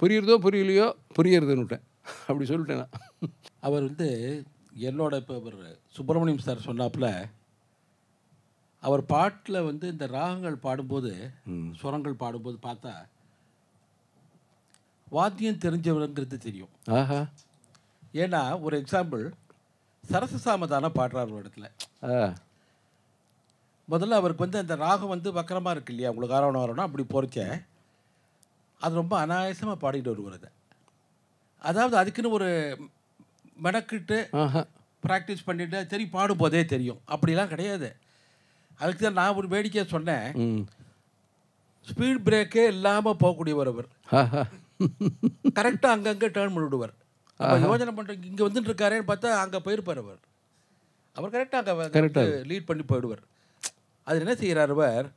[SPEAKER 3] புரியுறதோ புரியலையோ
[SPEAKER 5] புரியறதுன்னுட்டேன் அப்படி சொல்லிட்டேன் நான் அவர் வந்து என்னோட இப்போ அவர் சுப்பிரமணியம் சார் சொன்னாப்புல அவர் பாட்டில் வந்து இந்த ராகங்கள் பாடும்போது சுரங்கள் பாடும்போது பார்த்தா வாத்தியம் தெரிஞ்சவருங்கிறது தெரியும் ஆஹா ஏன்னா ஒரு எக்ஸாம்பிள் சரச சாமதான பாடுறார் ஒரு இடத்துல முதல்ல அவருக்கு வந்து அந்த ராகம் வந்து வக்கரமாக இருக்கு இல்லையா உங்களுக்கு ஆரவணம் வரணும் அப்படி போறச்ச அது ரொம்ப அனாயசமாக பாடிட்டு வருவார் அதை அதாவது அதுக்குன்னு ஒரு மெனக்கிட்டு ப்ராக்டிஸ் பண்ணிட்டு சரி பாடும் போதே தெரியும் அப்படிலாம் கிடையாது அதுக்கு தான் நான் ஒரு வேடிக்கையை சொன்னேன் ஸ்பீட் பிரேக்கே இல்லாமல் போகக்கூடியவர் அவர் கரெக்டாக அங்கங்கே டேர்ன் பண்ணிவிடுவார் அப்போ யோஜனை பண்ணுறதுக்கு இங்கே வந்துட்டு இருக்காரேன்னு பார்த்தா அங்கே போயிருப்பார் அவர் அவர் கரெக்டாக அங்கே கரெக்டாக லீட் பண்ணி போயிடுவார் அது என்ன செய்கிறார் அவர்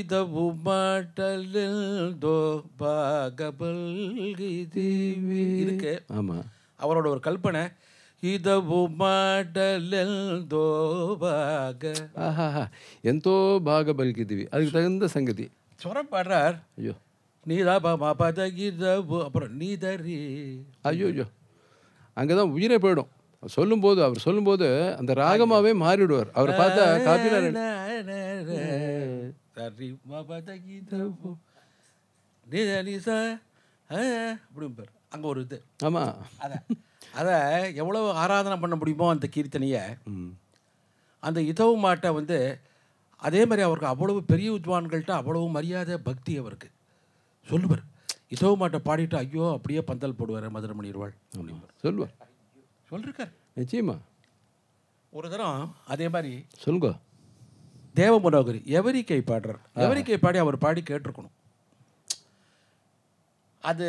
[SPEAKER 5] இதவு மாட்டலில் தோ பாகபல் இருக்கு ஆமாம் அவரோட ஒரு கல்பனை ಇದವು ಮಾಡಲೆಲ್ದೋ ಭಾಗ ಆಹಾ ಎಂತೋ ಭಾಗ ಬಲ್ಕಿದ್ದೀವಿ ಅದಕ್ಕೆ ತಗಂದ நீதா பாமா பதகித அப்புறம் நீதரி
[SPEAKER 3] ஐயோ ஐயோ அங்கே தான் உயிரே போயிடும் சொல்லும்போது அவர் சொல்லும்போது அந்த ராகமாவே மாறிடுவார் அவர் பார்த்தா காப்பிலார்
[SPEAKER 5] அங்கே ஒரு இது ஆமாம் அதை அதை எவ்வளவு ஆராதனை பண்ண முடியுமோ அந்த கீர்த்தனையை அந்த இதவு மாட்டை வந்து அதே மாதிரி அவருக்கு அவ்வளவு பெரிய வித்வான்கள்ட்ட அவ்வளவு மரியாதை பக்தி அவருக்கு சொல்லுவார் இதோ மாட்ட பாடிட்டு ஐயோ அப்படியே பந்தல் போடுவார் மதுரமணி இருவாள் சொல்லுவார் சொல்லிருக்கார் நிச்சயமா ஒரு தரம் அதே மாதிரி சொல்லுங்க தேவ மனோகரி எவரிக்கை பாடுறார் எவரிக்கை பாடி அவர் பாடி கேட்டிருக்கணும் அது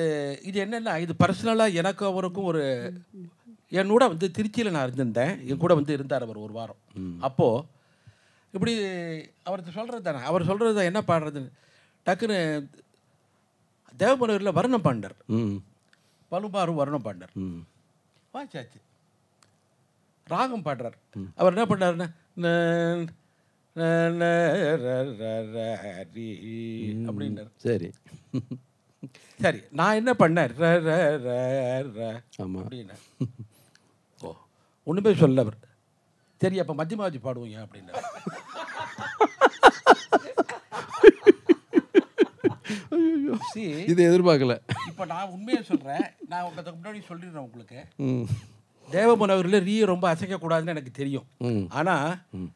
[SPEAKER 5] இது என்னென்னா இது பர்சனலாக எனக்கு அவருக்கும் ஒரு என்னோட வந்து திருச்சியில் நான் இருந்திருந்தேன் என் கூட வந்து இருந்தார் அவர் ஒரு வாரம் அப்போது இப்படி அவர் சொல்கிறது தானே அவர் சொல்கிறது தான் என்ன பாடுறதுன்னு டக்குன்னு தேவபுரில் வர்ண பாண்டர் பலுபாறு வர்ண பாண்டர் வாய்ச்சாச்சு ராகம் பாடுறார் அவர் என்ன பண்ணார் அப்படின்னார் சரி சரி நான் என்ன பண்ணேன் அப்படின்னா ஓ ஒன்றுமே சொல்ல அவர் சரி அப்போ மத்தியமாவதி பாடுவீங்க அப்படின்னா ஐயோ சி இது எதிர்பார்க்கல இப்போ நான் உண்மையை சொல்கிறேன் நான் உங்களுக்கு முன்னாடி சொல்லிடுறேன் உங்களுக்கு தேவமன் அவர்களில் ரீ ரொம்ப அசைக்கக்கூடாதுன்னு எனக்கு தெரியும் ஆனால்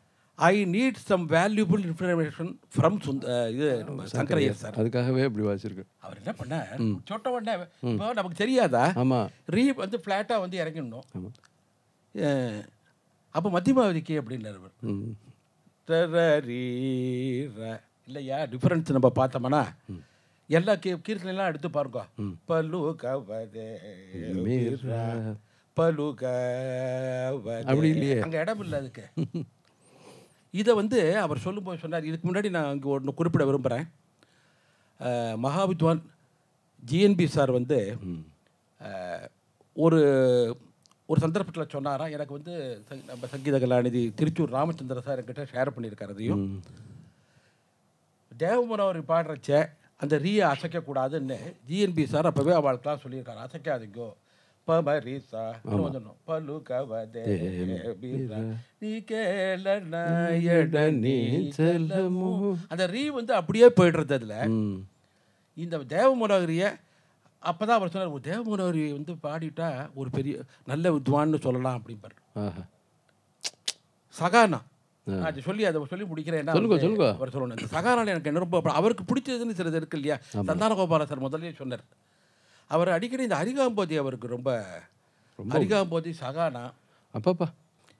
[SPEAKER 5] I need some valuable information from சுந்த இது சங்கரையர் சார் அதுக்காகவே இப்படி வாசிச்சிருக்கு அவர் என்ன பண்ணார் சொட்ட உடனே இப்போ நமக்கு தெரியாதா ஆமாம் ரீ வந்து ஃப்ளாட்டாக வந்து இறங்கிடணும் அப்போ மத்தியமாவதிக்கு அப்படின்னாரு அவர் இல்லையா டிஃபரன்ஸ் நம்ம பார்த்தோம்னா எல்லா கீ கீர்த்தனைலாம் எடுத்து பாருங்க பலு கவதே பலு அங்கே இடம் இல்லை அதுக்கு இதை வந்து அவர் சொல்லும்போது சொன்னார் இதுக்கு முன்னாடி நான் அங்கே ஒன்று குறிப்பிட விரும்புகிறேன் மகாவித்வான் ஜிஎன்பி சார் வந்து ஒரு ஒரு சந்தர்ப்பத்தில் சொன்னாராம் எனக்கு வந்து நம்ம சங்கீத கலாநிதி திருச்சூர் ராமச்சந்திர சார் என்கிட்ட ஷேர் பண்ணியிருக்காரு அதையும் தேவமனவர் பாடுறச்ச அந்த ரீயை அசைக்கக்கூடாதுன்னு ஜிஎன்பி சார் அப்போவே அவளுக்குலாம் சொல்லியிருக்காரு அசைக்காதீங்கோ பமரிசா கொஞ்சணும் பலுகவதே நீ கேள நீ அந்த ரீ வந்து அப்படியே போயிடுறது அதில் இந்த தேவமுனகிரியை அப்போ தான் அவர் சொன்னார் தேவமுனவரி வந்து பாடிட்டா ஒரு பெரிய நல்ல வித்வான்னு சொல்லலாம் அப்படிம்பார் சகானா அது சொல்லி அதை சொல்லி முடிக்கிறேன் சொல்லுங்க சொல்லுங்க அவர் சொல்லணும் இந்த சகாரால் எனக்கு என்ன ரொம்ப அவருக்கு பிடிச்சதுன்னு சிலது இருக்கு இல்லையா சந்தான கோபால சார் முதல்ல சொன்னார் அவர் அடிக்கடி இந்த அரிகாம்போதி அவருக்கு ரொம்ப அரிகாம்போதி சகானா அப்பப்பா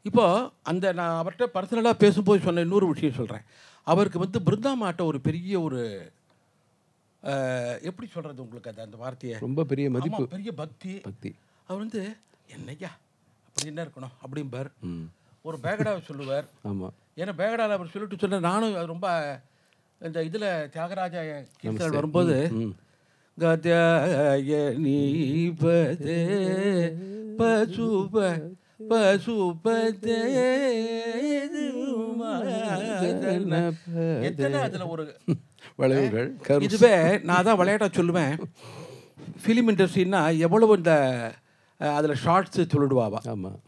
[SPEAKER 5] இப்போ அந்த நான் அவர்கிட்ட பர்சனலாக பேசும்போது சொன்ன இன்னொரு விஷயம் சொல்கிறேன் அவருக்கு வந்து பிருந்தா பிருந்தாமாட்ட ஒரு பெரிய ஒரு எப்படி சொல்கிறது உங்களுக்கு அது அந்த வார்த்தையை ரொம்ப பெரிய மதிப்பு பெரிய பக்தி பக்தி அவர் வந்து என்னையா அப்படி என்ன இருக்கணும் அப்படிம்பார் ஒரு பேகடாவை சொல்லுவார் ஆமாம் ஏன்னா பேகடாவில் அவர் சொல்லிட்டு சொன்னார் நானும் ரொம்ப இந்த இதில் தியாகராஜ கீர்த்தன் வரும்போது கத்யாய நீபதே பசுப பசுபதே அதில் ஒரு இதுவே நான் தான் விளையாட்ட சொல்லுவேன் ஃபிலிம் இண்டஸ்ட்ரின்னா எவ்வளவு இந்த அதில் ஷார்ட்ஸ் சொல்லிடுவாவா ஆமாம்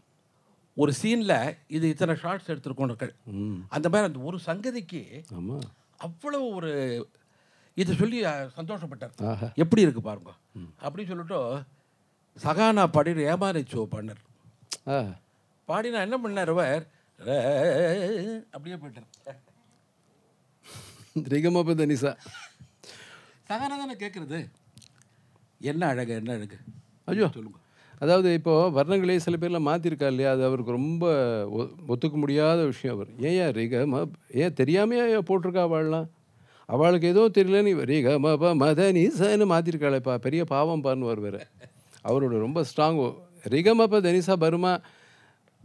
[SPEAKER 5] ஒரு சீனில் இது இத்தனை ஷார்ட்ஸ் எடுத்திருக்கோன்றார்கள் அந்த மாதிரி அந்த ஒரு சங்கதிக்கு அவ்வளவு ஒரு இது சொல்லி சந்தோஷப்பட்டார் எப்படி இருக்கு பாருங்க அப்படின்னு சொல்லிட்டு சகானா பாடி ஏமாறிச்சோ பண்ணர் பாடினா என்ன பண்ணார் அவர் அப்படியே போயிட்டார் தனிசா சகானா தானே கேட்குறது என்ன அழகு என்ன அழகு ஐயோ சொல்லுங்க
[SPEAKER 3] அதாவது இப்போது வர்ணங்களே சில பேர்லாம் மாற்றிருக்கா இல்லையா அது அவருக்கு ரொம்ப ஒத்துக்க முடியாத விஷயம் அவர் ஏன் ரீக ம ஏன் தெரியாமையா ஏன் போட்டிருக்கா அவள்லாம் அவளுக்கு ஏதோ தெரியலன்னு ரீக ப மத நீசன்னு மாற்றிருக்காளேப்பா பெரிய பாவம் பாருன்னு வருவார் அவரோட ரொம்ப ஸ்ட்ராங் ரிகமப தனிசா பருமா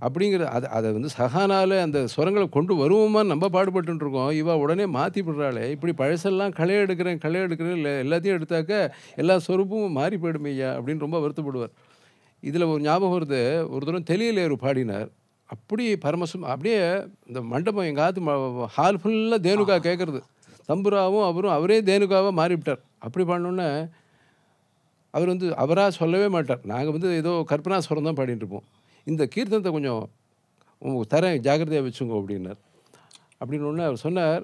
[SPEAKER 3] அப்படிங்கிற அது அதை வந்து சகானால் அந்த ஸ்வரங்களை கொண்டு வருவோமான்னு நம்ம பாடுபட்டுருக்கோம் இவா உடனே மாற்றி விடுறாளே இப்படி பழசெல்லாம் களை எடுக்கிறேன் களை எடுக்கிறேன் இல்லை எல்லாத்தையும் எடுத்தாக்க எல்லா சொருப்பும் மாறி போயிடுமையா அப்படின்னு ரொம்ப வருத்தப்படுவார் இதில் ஒரு ஞாபகம் வருது ஒரு தூரம் தெளியலேறு பாடினார் அப்படி பரமசும் அப்படியே இந்த மண்டபம் எங்காத்து ஹால் ஃபுல்லாக தேனுகா கேட்குறது தம்புராவும் அவரும் அவரே தேனுகாவாக மாறிவிட்டார் அப்படி பாடினோன்னே அவர் வந்து அவராக சொல்லவே மாட்டார் நாங்கள் வந்து ஏதோ கற்பனா சுரம் தான் பாடிட்டு இருப்போம் இந்த கீர்த்தனத்தை கொஞ்சம் உங்களுக்கு தரேன் ஜாகிரதையாக வச்சுங்கோ அப்படின்னார் அப்படின்னு ஒன்று அவர் சொன்னார்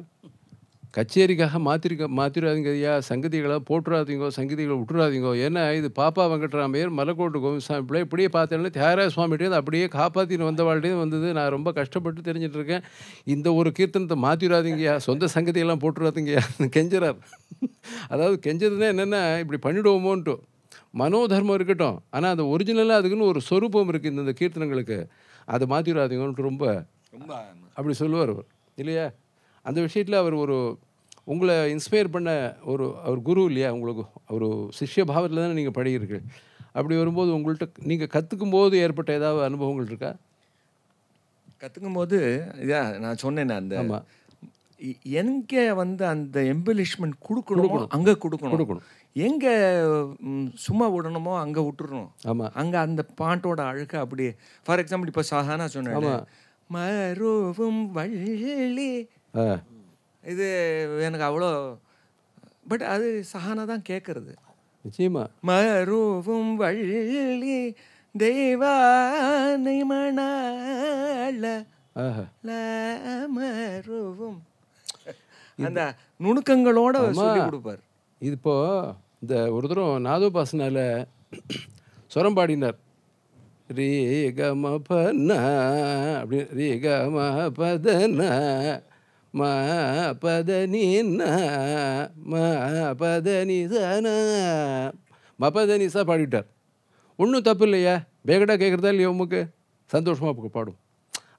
[SPEAKER 3] கச்சேரிக்காக மாற்றிருக்க மாற்றிடாதீங்க ஐயா சங்கதிகளை போட்டுறாதீங்கோ சங்கதிகளை விட்டுறாதீங்கோ ஏன்னா இது பாப்பா வெங்கட்ராமையர் மலக்கோட்டு கோவிந்தசாமி பிள்ளை இப்படியே பார்த்தேன்னா தியாகராஜ சுவாமிகிட்டேருந்து அப்படியே காப்பாற்றின்னு வந்தவாழ்டையும் வந்தது நான் ரொம்ப கஷ்டப்பட்டு தெரிஞ்சுட்டு இருக்கேன் இந்த ஒரு கீர்த்தனத்தை மாற்றிடாதீங்கய்யா சொந்த சங்கதியெல்லாம் போட்டுறாதீங்கய்யா கெஞ்சரார் அதாவது கெஞ்சதுன்னா என்னென்னா இப்படி பண்ணிவிடுவோமோன்ட்டு மனோதர்மம் இருக்கட்டும் ஆனால் அந்த ஒரிஜினலாக அதுக்குன்னு ஒரு சொரூபம் இருக்குது இந்த கீர்த்தனங்களுக்கு அதை மாற்றிடாதீங்கன்ட்டு ரொம்ப ரொம்ப அப்படி சொல்லுவார் அவர் இல்லையா அந்த விஷயத்தில் அவர் ஒரு உங்களை இன்ஸ்பயர் பண்ண ஒரு அவர் குரு இல்லையா உங்களுக்கு ஒரு சிஷ்ய பாவத்தில் தானே நீங்கள் படிக்கிறீர்கள் அப்படி
[SPEAKER 4] வரும்போது உங்கள்கிட்ட நீங்கள் கற்றுக்கும் போது ஏற்பட்ட ஏதாவது அனுபவங்கள் இருக்கா கற்றுக்கும் போது இதா நான் சொன்னேன் அந்த ஆமாம் எங்கே வந்து அந்த எம்பலிஷ்மெண்ட் கொடுக்கணுமோ அங்கே கொடுக்கணும் கொடுக்கணும் எங்கே சும்மா விடணுமோ அங்கே விட்டுறணும் ஆமாம் அங்கே அந்த பாட்டோட அழுக்க அப்படி ஃபார் எக்ஸாம்பிள் இப்போ சாதாரண சொன்னேன் மருவும் வள்ளி இது எனக்கு அவ்வளோ பட் அது சஹானா தான் கேட்குறது நிச்சயமா மருவும் வள்ளி தெய்வானை மணால மருவும் அந்த நுணுக்கங்களோட
[SPEAKER 3] சொல்லி கொடுப்பார் இது இப்போ இந்த ஒரு தூரம் நாதோபாசனால சுரம் பாடினார் ரே கம அப்படின்னு ரீ கம பதன ಮ பாடிட்டார் ஒன்றும் தப்பு இல்லையா வேகடாக கேட்குறதா இல்லையா உமக்கு சந்தோஷமாக பாடும்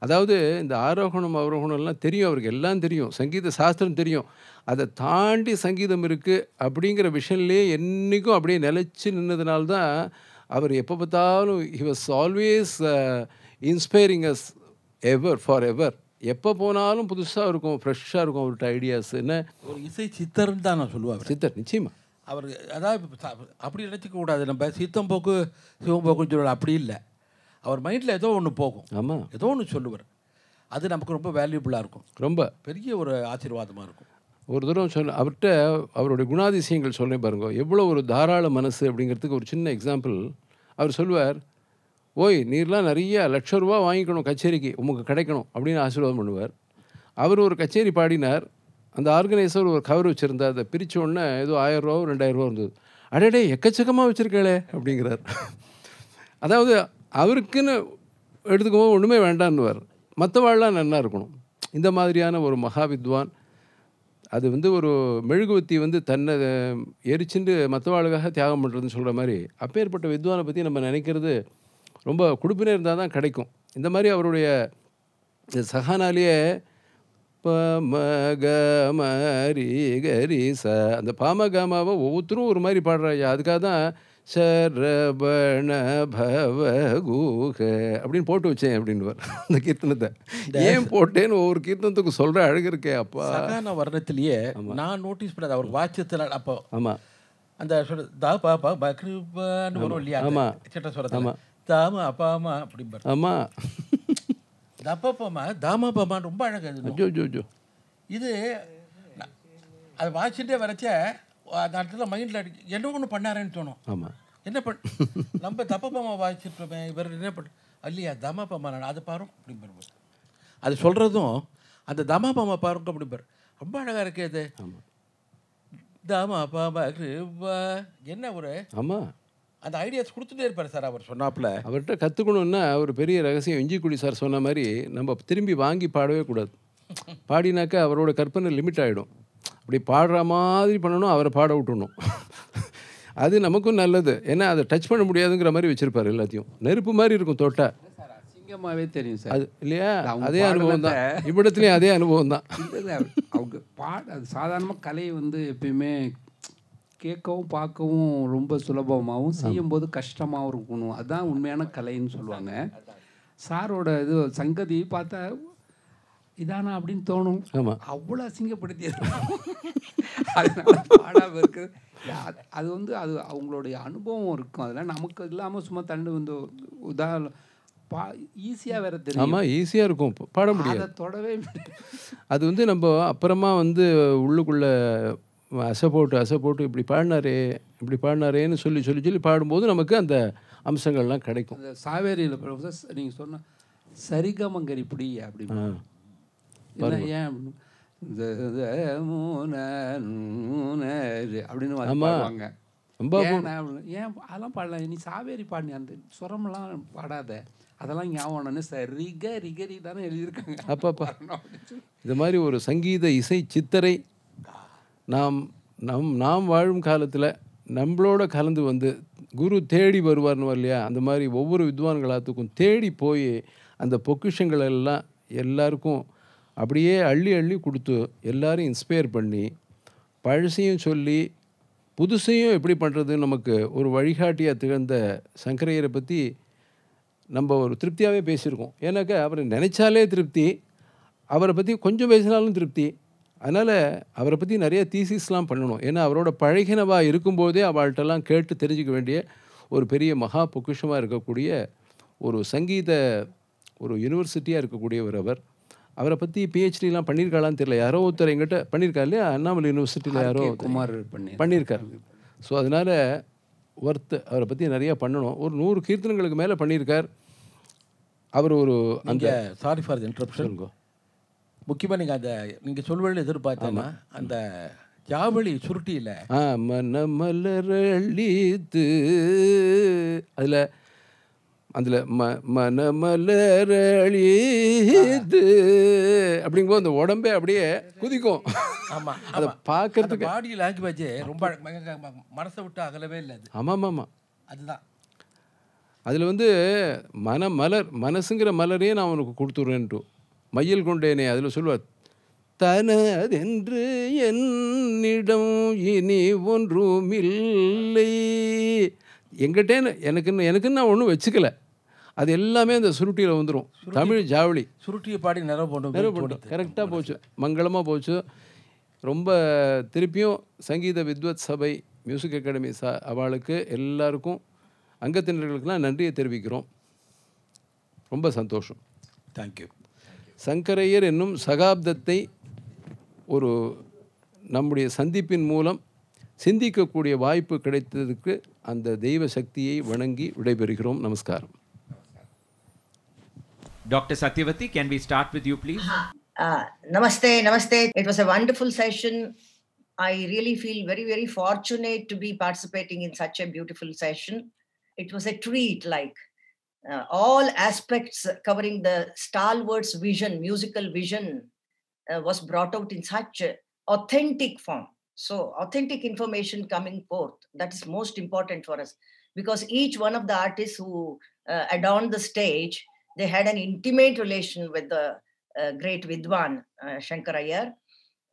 [SPEAKER 3] அதாவது இந்த ஆரோகணம் அவரோகணம்லாம் தெரியும் அவருக்கு எல்லாம் தெரியும் சங்கீத சாஸ்திரம் தெரியும் அதை தாண்டி சங்கீதம் இருக்குது அப்படிங்கிற விஷயம்லேயே என்றைக்கும் அப்படியே நிலச்சி நின்னதுனால்தான் அவர் எப்போ பார்த்தாலும் he was always inspiring as ever for ever எப்போ போனாலும் புதுசாக இருக்கும் ஃப்ரெஷ்ஷாக இருக்கும் அவர்கிட்ட ஐடியாஸ் என்ன ஒரு இசை சித்தர்னு
[SPEAKER 5] தான் நான் சொல்லுவேன் சித்தர் நிச்சயமாக அவர் அதாவது அப்படி நினச்சிக்க கூடாது நம்ம சித்தம் சித்தம்போக்கு போக்குன்னு சொல்லுவார் அப்படி இல்லை அவர் மைண்டில் ஏதோ ஒன்று போகும் ஆமாம் ஏதோ ஒன்று சொல்லுவார் அது நமக்கு ரொம்ப வேல்யூபுல்லாக இருக்கும் ரொம்ப பெரிய ஒரு ஆசீர்வாதமாக இருக்கும் ஒரு தூரம் சொன்ன அவர்கிட்ட
[SPEAKER 3] அவருடைய குணாதிசயங்கள் சொன்னேன் பாருங்க எவ்வளோ ஒரு தாராள மனசு அப்படிங்கிறதுக்கு ஒரு சின்ன எக்ஸாம்பிள் அவர் சொல்லுவார் ஓய் நீர்லாம் நிறைய லட்ச ரூபா வாங்கிக்கணும் கச்சேரிக்கு உங்களுக்கு கிடைக்கணும் அப்படின்னு ஆசீர்வாதம் பண்ணுவார் அவர் ஒரு கச்சேரி பாடினார் அந்த ஆர்கனைசர் ஒரு கவர் வச்சுருந்தார் அதை பிரித்த உடனே ஏதோ ஆயிரம் ரூபாவும் ரெண்டாயிரம் ரூபா இருந்தது அடடே எக்கச்சக்கமாக வச்சுருக்கலே அப்படிங்கிறார் அதாவது அவருக்குன்னு எடுத்துக்கும் போது ஒன்றுமே வேண்டான்னுவார் மற்றவாழ்லாம் நல்லா இருக்கணும் இந்த மாதிரியான ஒரு மகா வித்வான் அது வந்து ஒரு மெழுகுவத்தி வந்து தன்னை மற்ற மற்றவாளுக்காக தியாகம் பண்ணுறதுன்னு சொல்கிற மாதிரி அப்பேற்பட்ட வித்வானை பற்றி நம்ம நினைக்கிறது ரொம்ப கொடுப்பினே இருந்தால் தான் கிடைக்கும் இந்த மாதிரி அவருடைய சஹானாலேயே பமகமரி கரி ச அந்த பாமகமாவை ஒவ்வொருத்தரும் ஒரு மாதிரி பாடுறாயா அதுக்காக தான் சரபண பவ கூக அப்படின்னு போட்டு வச்சேன் அப்படின்னு அந்த கீர்த்தனத்தை ஏன் போட்டேன்னு ஒவ்வொரு கீர்த்தனத்துக்கு சொல்கிற அழகு இருக்கே அப்பா
[SPEAKER 5] வர்ணத்திலேயே நான் நோட்டீஸ் பண்ணாது அவர் வாட்சத்தில் அப்போ ஆமாம் அந்த சொல் தா பா பக்ருபான்னு வரும் இல்லையா ஆமாம் சட்ட சொல்கிறது ஆமாம் தாம அம்மா அப்படிம்பாரு ஆமாம் தப்பா பாமா தாமா பாமான்னு ரொம்ப அழகாக இது ஜோ இது அதை வாசிச்சுட்டே வரைச்ச அந்த இடத்துல மைண்டில் அடி என்ன ஒன்று பண்ணாரேன்னு தோணும் ஆமாம் என்ன பண் நம்ம தப்பப்பாமா வாசிச்சுட்டோமே இவர் என்ன பண்ண அல்லையா தமா பாமா அது பாரும் அப்படிம்பாரு அது சொல்கிறதும் அந்த தமா பாமா பாருங்க அப்படிம்பாரு ரொம்ப அழகாக இருக்கு அது ஆமாம் தாமா பாமா என்ன ஒரு ஆமாம் அந்த ஐடியாஸ் கொடுத்துட்டே இருப்பார் சார் அவர்
[SPEAKER 3] சொன்னாப்பில் அவர்கிட்ட கற்றுக்கணுன்னா ஒரு பெரிய ரகசியம் இஞ்சிக்குடி சார் சொன்ன மாதிரி நம்ம திரும்பி வாங்கி பாடவே கூடாது பாடினாக்கா அவரோட கற்பனை லிமிட் ஆகிடும் அப்படி பாடுற மாதிரி பண்ணணும் அவரை பாட விட்டுணும் அது நமக்கும் நல்லது ஏன்னா அதை டச் பண்ண முடியாதுங்கிற மாதிரி வச்சுருப்பார் எல்லாத்தையும் நெருப்பு மாதிரி இருக்கும் தோட்டா
[SPEAKER 6] சிங்கமாகவே தெரியும் சார் அது
[SPEAKER 3] இல்லையா அதே அனுபவம் தான் இவ்விடத்துலேயும் அதே அனுபவம் தான்
[SPEAKER 6] அவங்க பாட சாதாரணமாக கலை வந்து எப்பயுமே கேட்கவும் பார்க்கவும் ரொம்ப சுலபமாகவும் செய்யும்போது கஷ்டமாகவும் இருக்கணும் அதுதான் உண்மையான கலைன்னு சொல்லுவாங்க சாரோட இது சங்கதி பார்த்தா இதானா அப்படின்னு தோணும் அவ்வளோ அசிங்கப்படுத்தி அதனால பாடாமல் அது வந்து அது அவங்களுடைய அனுபவம் இருக்கும் அதெல்லாம் நமக்கு இல்லாமல் சும்மா தண்டு வந்து உதாரணம் பா ஈஸியாக
[SPEAKER 3] ஈஸியாக இருக்கும் பாட முடியாது தொடவே அது வந்து நம்ம அப்புறமா வந்து உள்ளுக்குள்ளே அசை போட்டு அசை போட்டு இப்படி பாடினாரே இப்படி பாடினாரேன்னு சொல்லி சொல்லி சொல்லி பாடும்போது நமக்கு அந்த அம்சங்கள்லாம் கிடைக்கும்
[SPEAKER 6] அந்த சாவேரியில் ப்ரொஃபஸர் நீங்கள் சொன்ன சரிகமங்கரி இப்படி அப்படின்னு ஏன் அப்படின்னு அப்படின்னு பாடுவாங்க ரொம்ப ஏன் அதெல்லாம் பாடல நீ சாவேரி பாடி அந்த சுரமெல்லாம் பாடாத அதெல்லாம் ஞாபகம் சரிக ரிகரி தானே எழுதியிருக்காங்க
[SPEAKER 3] அப்பா அப்பப்பா இந்த மாதிரி ஒரு சங்கீத இசை சித்தரை நாம் நம் நாம் வாழும் காலத்தில் நம்மளோட கலந்து வந்து குரு தேடி வருவார்னு இல்லையா அந்த மாதிரி ஒவ்வொரு வித்வான்களாத்துக்கும் தேடி போய் அந்த பொக்கிஷங்கள் எல்லாம் எல்லாருக்கும் அப்படியே அள்ளி அள்ளி கொடுத்து எல்லாரும் இன்ஸ்பயர் பண்ணி பழசையும் சொல்லி புதுசையும் எப்படி பண்ணுறது நமக்கு ஒரு வழிகாட்டியாக திகழ்ந்த சங்கரையரை பற்றி நம்ம ஒரு திருப்தியாகவே பேசியிருக்கோம் ஏன்னாக்கா அவரை நினச்சாலே திருப்தி அவரை பற்றி கொஞ்சம் பேசினாலும் திருப்தி அதனால் அவரை பற்றி நிறைய தீசிஸ்லாம் பண்ணணும் ஏன்னா அவரோட பழகினவா இருக்கும்போதே அவள்கிட்டலாம் கேட்டு தெரிஞ்சுக்க வேண்டிய ஒரு பெரிய மகா பொக்கிஷமாக இருக்கக்கூடிய ஒரு சங்கீத ஒரு யூனிவர்சிட்டியாக இருக்கக்கூடியவர் அவர் அவரை பற்றி பிஹெச்டிலாம் பண்ணியிருக்காளான்னு தெரியல யாரோ ஒருத்தர் எங்கிட்ட பண்ணியிருக்காரு இல்லையா அண்ணாமலை யூனிவர்சிட்டியில் யாரோ குமார் பண்ணி பண்ணியிருக்காரு ஸோ அதனால் ஒர்த்து அவரை பற்றி நிறையா பண்ணணும் ஒரு
[SPEAKER 5] நூறு கீர்த்தனங்களுக்கு மேலே பண்ணியிருக்கார் அவர் ஒரு அந்த சாரி ஃபார் இன்ட்ரப்ஷன் இன்ட்ரப்ஷன் முக்கியமாக நீங்கள் அந்த நீங்கள் சொல்வதில் எதிர்பார்த்தேன்னா அந்த ஜாவளி சுருட்டியில்
[SPEAKER 3] மனமலரளித்து அதில் அதில் ம மனமலரளித்து அப்படிங்கும்போது அந்த உடம்பே அப்படியே குதிக்கும் ஆமாம் அதை பார்க்கறதுக்கு பாடி
[SPEAKER 5] லாங்குவேஜ் ரொம்ப மனசை விட்டு அகலவே இல்லை ஆமாம் ஆமாம் அதுதான்
[SPEAKER 3] அதில் வந்து மனமலர் மனசுங்கிற மலரையே நான் உனக்கு கொடுத்துட்றேன்ட்டு மயில் கொண்டேனே அதில் சொல்லுவார் தனதென்று என்னிடம் இனி இல்லை எங்கிட்டேன்னு எனக்குன்னு எனக்குன்னு நான் ஒன்றும் வச்சுக்கல அது எல்லாமே அந்த சுருட்டியில் வந்துடும் தமிழ் ஜாவளி சுருட்டியை பாடி நிறைவு போட்டோம் நிறைவு போட்டோம் கரெக்டாக போச்சு மங்களமாக போச்சு ரொம்ப திருப்பியும் சங்கீத வித்வத் சபை மியூசிக் அகாடமி சா அவளுக்கு எல்லாருக்கும் அங்கத்தினர்களுக்கெல்லாம் நன்றியை தெரிவிக்கிறோம் ரொம்ப சந்தோஷம் தேங்க்யூ சங்கரையர் என்னும் சகாப்தத்தை ஒரு நம்முடைய சந்திப்பின் மூலம் சிந்திக்கக்கூடிய வாய்ப்பு கிடைத்ததற்கு அந்த தெய்வ சக்தியை வணங்கி
[SPEAKER 1] விடைபெறுகிறோம் நமஸ்காரம் doctor Satyavathi can we start with you
[SPEAKER 7] please நமஸ்தே நமஸ்தே it was a wonderful session I really feel very very fortunate to be participating in such a beautiful session it was a treat like uh, all aspects covering the stalwart's vision, musical vision, uh, was brought out in such authentic form. So, authentic information coming forth, that is most important for us because each one of the artists who uh, adorned the stage, they had an intimate relation with the uh, great Vidwan, uh, Shankarayar.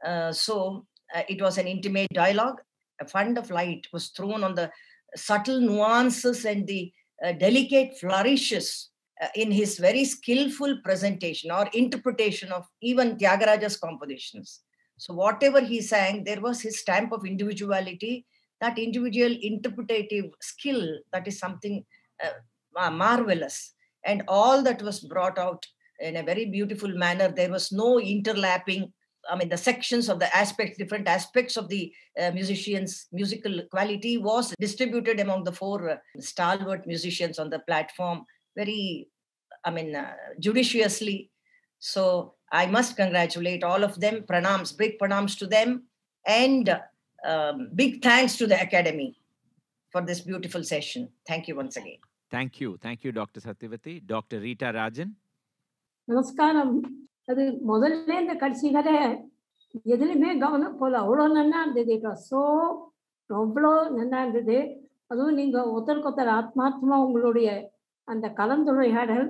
[SPEAKER 7] Uh, so, it was an intimate dialogue. A fund of light was thrown on the subtle nuances and the delicate flourishes uh, in his very skillful presentation or interpretation of even Tyagaraja's compositions. So, whatever he sang, there was his stamp of individuality, that individual interpretative skill, that is something uh, marvelous. And all that was brought out in a very beautiful manner. There was no interlapping I mean, the sections of the aspects, different aspects of the uh, musician's musical quality was distributed among the four uh, stalwart musicians on the platform very, I mean, uh, judiciously. So I must congratulate all of them. Pranams, big pranams to them, and um, big thanks to the Academy for this beautiful session. Thank you once again.
[SPEAKER 1] Thank you. Thank you, Dr. Satyavati. Dr. Rita Rajan.
[SPEAKER 7] Namaskaram.
[SPEAKER 8] அது முதல்ல இந்த கடைசி கதை எதுலையுமே கவனம் போல அவ்வளோ நல்லா இருந்தது இட் வாஸ் ஸோ அவ்வளோ நல்லா இருந்தது அதுவும் நீங்கள் ஒருத்தருக்கு ஒருத்தர் ஆத்மாத்மா உங்களுடைய அந்த கலந்துரையாடல்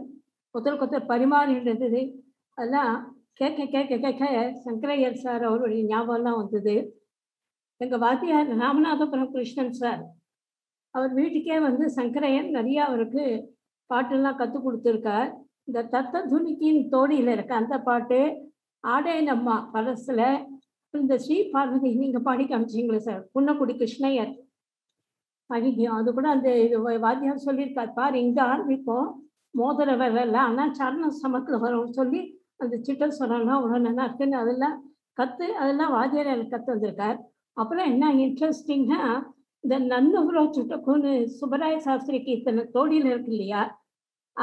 [SPEAKER 8] ஒருத்தருக்கு ஒருத்தர் பரிமாறி இருந்தது அதெல்லாம் கேட்க கேட்க கேட்க சங்கரையர் சார் அவருடைய ஞாபகம்லாம் வந்தது எங்கள் வாத்தியார் ராமநாதபுரம் கிருஷ்ணன் சார் அவர் வீட்டுக்கே வந்து சங்கரையன் நிறையா அவருக்கு பாட்டெல்லாம் கற்றுக் கொடுத்துருக்கார் இந்த தத்த துணிக்கின் தோடியில் இருக்க அந்த பாட்டு ஆடே நம்மா இந்த ஸ்ரீ பார்வதி நீங்கள் பாடி காமிச்சிங்களே சார் புன்னக்குடி கிருஷ்ணையர் பரிகியம் அது கூட அந்த இது வாத்தியார் சொல்லியிருக்கார் பார் இங்கே ஆரம்பிப்போம் மோதிர வரல ஆனால் சரண சமத்தில் வரும் சொல்லி அந்த சிட்ட சொன்னா உடனே நல்லா இருக்குன்னு அதெல்லாம் கற்று அதெல்லாம் வாத்தியார் எனக்கு கற்று வந்திருக்கார் அப்புறம் என்ன இன்ட்ரெஸ்டிங்னா இந்த நன்னபுரம் சுட்டக்குன்னு சுப்பராய சாஸ்திரிக்கு இத்தனை தோடியில் இருக்கு இல்லையா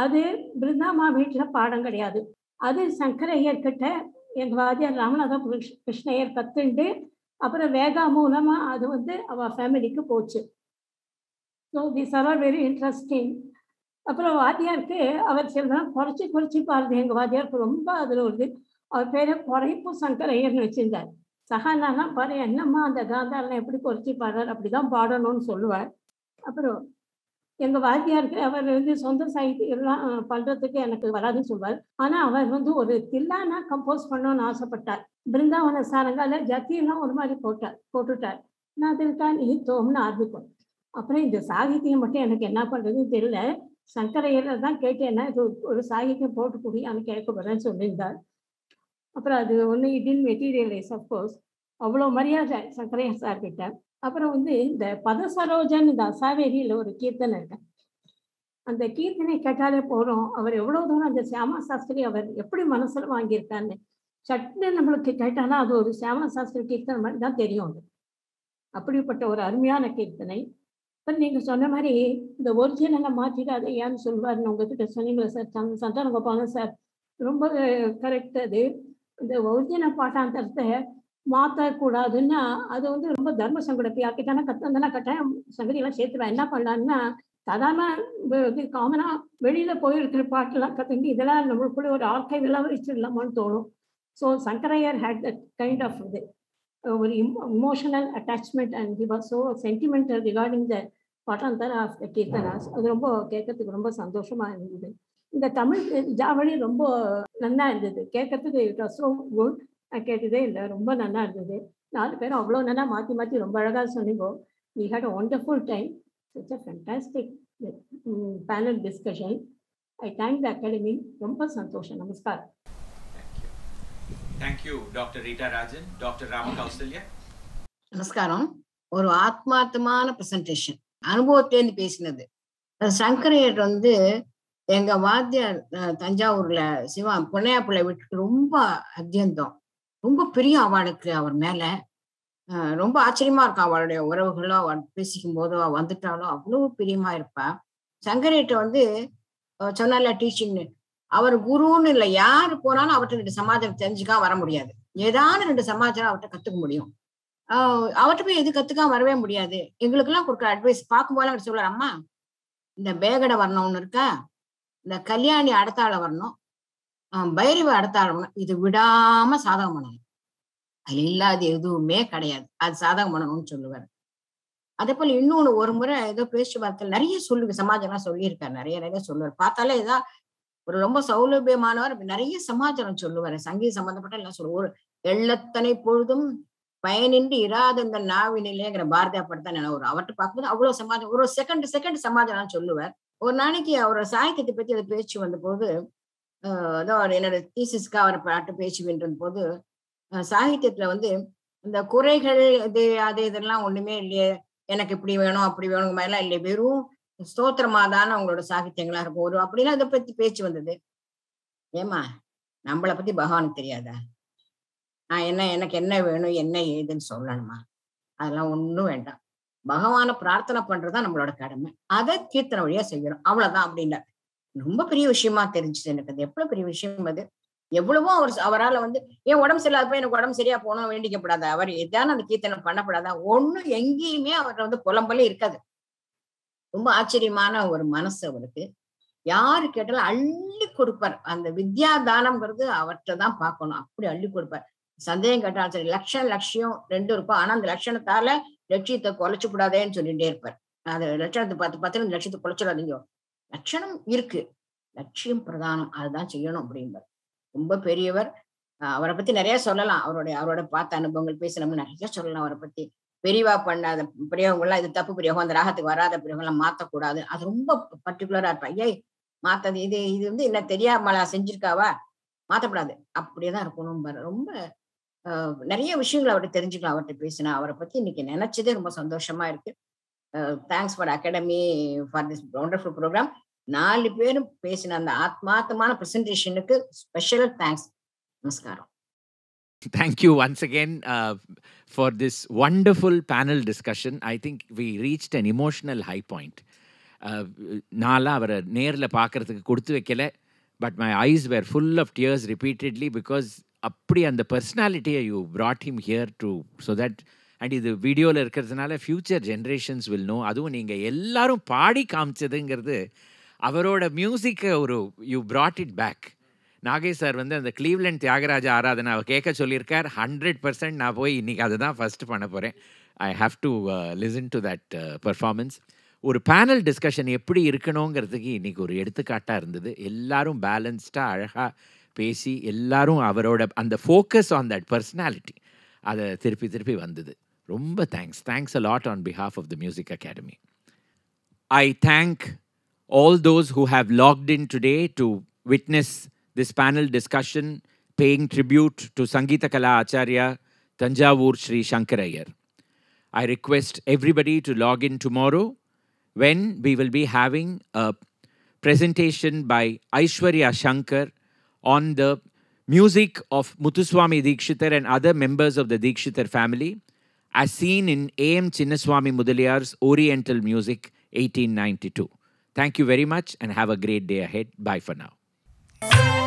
[SPEAKER 8] அது பிருந்தாமா வீட்டில் பாடம் கிடையாது அது சங்கரையர் கிட்ட எங்க வாதியார் ராமநாத கிருஷ்ணயர் கத்துண்டு அப்புறம் வேகா மூலமா அது வந்து அவ ஃபேமிலிக்கு போச்சு so this are are very interesting அப்புறம் வாத்தியாருக்கு அவர் சொல்றாங்க குறைச்சி குறைச்சி பாருது எங்கள் வாத்தியாருக்கு ரொம்ப அதில் ஒரு அவர் பேரை குறைப்பு சங்கரையர்னு வச்சிருந்தார் சகானாலாம் பாரு என்னம்மா அந்த காந்தாரனை எப்படி குறைச்சி பாடுறார் அப்படிதான் பாடணும்னு சொல்லுவார் அப்புறம் எங்கள் வாத்தியாருக்கு அவர் வந்து சொந்த சாகித்யெல்லாம் பண்ணுறதுக்கு எனக்கு வராதுன்னு சொல்வார் ஆனால் அவர் வந்து ஒரு தில்லானா கம்போஸ் பண்ணணும்னு ஆசைப்பட்டார் பிருந்தாவன சாரங்கால ஜத்தியெல்லாம் ஒரு மாதிரி போட்டார் போட்டுட்டார் நான் நீ தோம்னு ஆரம்பிக்கும் அப்புறம் இந்த சாகித்யம் மட்டும் எனக்கு என்ன பண்ணுறதுன்னு தெரியல சங்கரையில தான் கேட்டேன்னா இது ஒரு சாகித்யம் போட்டு கூடியான்னு கேட்க போறேன்னு சொல்லியிருந்தார் அப்புறம் அது ஒன்று இடின் மெட்டீரியல் சப்போஸ் அவ்வளோ மரியாதை சங்கரையா சார் கிட்ட அப்புறம் வந்து இந்த பத சரோஜன் இந்த அசாவேரியில் ஒரு கீர்த்தனை இருக்கு அந்த கீர்த்தனை கேட்டாலே போகிறோம் அவர் எவ்வளோ தூரம் அந்த சியாமா சாஸ்திரி அவர் எப்படி மனசில் வாங்கியிருக்காருன்னு சட்னு நம்மளுக்கு கேட்டாலும் அது ஒரு சியாமா சாஸ்திரி கீர்த்தனை மாதிரி தான் தெரியும் அது அப்படிப்பட்ட ஒரு அருமையான கீர்த்தனை இப்போ நீங்கள் சொன்ன மாதிரி இந்த ஒரிஜினலை அதை ஏன்னு சொல்வார்னு உங்ககிட்ட சொன்னீங்களா சார் சந்த சந்தானம் பார்ப்பாங்க சார் ரொம்ப கரெக்ட் அது இந்த ஒரிஜினல் பாட்டாந்தரத்தை கூடாதுன்னா அது வந்து ரொம்ப தர்ம சங்கடத்தை ஆக்கித்தான கத்தந்தானா கட்டாயம் சங்கதியெல்லாம் சேர்த்துருவேன் என்ன பண்ணலான்னா சாதாரண இது காமனாக வெளியில் போயிருக்கிற பாட்டுலாம் கற்றுங்க இதெல்லாம் நம்மளுக்குள்ள ஒரு ஆர்கை எல்லாம் வச்சிடலாமான்னு தோணும் so Sankaraiyer had that kind of இது ஒரு emotional attachment and the was so sentimental regarding the பாட்டாந்தர் ஆஃப் த கீர்த்தனாஸ் அது ரொம்ப கேட்கறதுக்கு ரொம்ப சந்தோஷமாக இருந்தது இந்த தமிழ் ஜாவளி ரொம்ப நல்லா இருந்தது கேட்கறதுக்கு இட் வாஸ் ஸோ குட் கேட்டதே இல்லை ரொம்ப நல்லா இருந்தது நாலு பேரும் அவ்வளோ நல்லா மாற்றி மாற்றி ரொம்ப அழகாக சொன்னீங்க we had a wonderful time such a fantastic um, panel discussion. I thank the Academy. Rumpa Santosha. Namaskar.
[SPEAKER 1] Thank you, Dr. Rita Rajan, Dr.
[SPEAKER 9] நமஸ்காரம் ஒரு ஆத்மார்த்தமான பிரசன்டேஷன் அனுபவத்திலேருந்து பேசினது சங்கரையர் வந்து எங்கள் வாத்தியார் தஞ்சாவூரில் சிவா பொன்னையா வீட்டுக்கு ரொம்ப அத்தியந்தம் ரொம்ப பெரிய அவளுக்கு அவர் மேல ரொம்ப ஆச்சரியமா இருக்கும் அவளுடைய உறவுகளோ அவள் பேசிக்கும் போதோ அவள் வந்துட்டாலோ அவ்வளவு பிரியமா இருப்பா சங்கரேட்ட வந்து சொன்னால டீச்சிங் அவர் குருன்னு இல்லை யாரு போனாலும் அவர்கிட்ட ரெண்டு சமாச்சாரம் தெரிஞ்சுக்கா வர முடியாது ஏதான ரெண்டு சமாச்சாரம் அவர்கிட்ட கத்துக்க முடியும் அவர்கிட்ட போய் எது கத்துக்கா வரவே முடியாது எல்லாம் கொடுக்குற அட்வைஸ் பார்க்கும் அவர் சொல்லுவார் அம்மா இந்த பேகடை வரணும்னு இருக்கா இந்த கல்யாணி அடத்தால வரணும் பைரவ அடுத்த இது விடாம சாதகம் பண்ணணும் அது இல்லாத எதுவுமே கிடையாது அது சாதகம் பண்ணணும்னு சொல்லுவார் அதே போல இன்னொன்னு ஒரு முறை ஏதோ பேச்சுவார்த்தையில் நிறைய சொல்லுங்க சமாஜம்லாம் சொல்லியிருக்காரு நிறைய நிறைய சொல்லுவார் பார்த்தாலே ஏதா ஒரு ரொம்ப சௌலபியமானவர் நிறைய சமாச்சாரம் சொல்லுவாரு சங்கீத சம்பந்தப்பட்ட எல்லாம் சொல்லுவார் எல்லத்தனை எள்ளத்தனை பொழுதும் பயனின்றி இராத இந்த நாவினிலேங்கிற பாரதியா படத்தான் நினைவு அவர்கிட்ட பார்க்கும்போது அவ்வளவு சமாஜம் ஒரு செகண்ட் செகண்ட் சமாஜம் சொல்லுவார் ஒரு நாளைக்கு அவரோட சாகித்யத்தை பத்தி அதை பேச்சு வந்த போது தான் என்னோட தீசிஸ்க்காக அவரை பாட்டு பேசுகின்ற போது சாகித்யத்துல வந்து இந்த குறைகள் இது அது இதெல்லாம் ஒண்ணுமே இல்லையே எனக்கு இப்படி வேணும் அப்படி வேணும் மாதிரிலாம் இல்லையே வெறும் ஸ்தோத்திரமா தானே அவங்களோட சாகித்யங்களா இருக்கும் ஒரு அப்படின்னா அதை பத்தி பேச்சு வந்தது ஏமா நம்மளை பத்தி பகவானுக்கு தெரியாதா நான் என்ன எனக்கு என்ன வேணும் என்ன ஏதுன்னு சொல்லணுமா அதெல்லாம் ஒன்றும் வேண்டாம் பகவான பிரார்த்தனை பண்றதுதான் நம்மளோட கடமை அதை கீர்த்தனை வழியா செய்யணும் அவ்வளவுதான் அப்படின்னா ரொம்ப பெரிய விஷயமா தெரிஞ்சுது எனக்கு அது எவ்வளவு பெரிய விஷயம் அது எவ்வளவோ அவர் அவரால் வந்து ஏன் உடம்பு சரியில்லாதப்ப எனக்கு உடம்பு சரியா போனோம் வேண்டிக்கப்படாத அவர் எதான அந்த கீர்த்தனம் பண்ணப்படாத ஒன்றும் எங்கேயுமே அவர் வந்து புலம்பலே இருக்காது ரொம்ப ஆச்சரியமான ஒரு மனசு அவருக்கு யாரு கேட்டாலும் அள்ளி கொடுப்பார் அந்த வித்யா தானம்ங்கிறது அவர்கிட்ட தான் பார்க்கணும் அப்படி அள்ளி கொடுப்பார் சந்தேகம் கேட்டாலும் சரி லட்சம் லட்சியம் ரெண்டும் இருக்கும் ஆனா அந்த லட்சணத்தால லட்சியத்தை குலைச்சு கூடாதேன்னு சொல்லிட்டே இருப்பார் அது லட்சணத்தை பத்து பத்து லட்சத்தை குலைச்சிடாதீங்க லட்சணம் இருக்கு லட்சியம் பிரதானம் அதுதான் செய்யணும் அப்படின்பார் ரொம்ப பெரியவர் அவரை பத்தி நிறைய சொல்லலாம் அவருடைய அவரோட பார்த்த அனுபவங்கள் பேசணும்னு நிறைய சொல்லலாம் அவரை பத்தி பெரியவா பண்ணாத பிரயோகங்கள்லாம் இது தப்பு பிரயோகம் அந்த ராகத்துக்கு வராத பிரயோகம்லாம் மாத்தக்கூடாது அது ரொம்ப பர்டிகுலரா இருப்பா ஐயா மாத்தது இது இது வந்து என்ன தெரியாமலா செஞ்சிருக்காவா மாத்தப்படாது அப்படியேதான் இருக்கணும் ரொம்ப நிறைய விஷயங்கள் அவர்கிட்ட தெரிஞ்சுக்கலாம் அவர்கிட்ட பேசினா அவரை பத்தி இன்னைக்கு நினைச்சதே ரொம்ப சந்தோஷமா இருக்கு thanks for academy for this wonderful programme நாலு பேரும் பேசின அந்த ஆத்மார்த்தமான ப்ரெசன்டேஷனுக்கு ஸ்பெஷல் தேங்க்ஸ்
[SPEAKER 1] நமஸ்காரம் Thank you once again uh, for this discussion I think I think we reached an emotional uh, நாளாக அவரை நேரில் பார்க்குறதுக்கு கொடுத்து வைக்கல but my eyes were full of tears repeatedly because அப்படி அந்த பர்சனாலிட்டியை you brought him here to so that and இது வீடியோவில் இருக்கிறதுனால ஃப்யூச்சர் ஜென்ரேஷன்ஸ் வில் நோ அதுவும் நீங்கள் எல்லாரும் பாடி காமிச்சதுங்கிறது அவரோட மியூசிக்கை ஒரு you brought it back Nagesh sir வந்து அந்த கிளீவ்லேண்ட் தியாகராஜ ஆராதனை அவர் கேட்க சொல்லியிருக்கார் ஹண்ட்ரட் பர்சன்ட் நான் போய் இன்றைக்கி அதை தான் ஃபஸ்ட்டு பண்ண போகிறேன் I have to listen to that performance ஒரு பேனல் டிஸ்கஷன் எப்படி இருக்கணுங்கிறதுக்கு இன்றைக்கி ஒரு எடுத்துக்காட்டாக இருந்தது எல்லாரும் பேலன்ஸ்டாக அழகாக பேசி எல்லாரும் அவரோட அந்த ஃபோக்கஸ் ஆன் தட் பர்சனாலிட்டி அதை திருப்பி திருப்பி வந்தது Rumba, thanks, thanks a lot on behalf of the Music Academy. I thank all those who have logged in today to witness this panel discussion paying tribute to Sangeeta Kala Acharya Tanjavur Sri Shankarayer. I request everybody to log in tomorrow when we will be having a presentation by Aishwarya Shankar on the music of Mutuswami Dikshitar and other members of the Dikshitar family as seen in A.M. Chinnaswamy Mudaliar's Oriental Music 1892. Thank you very much and have a great day ahead. Bye for now.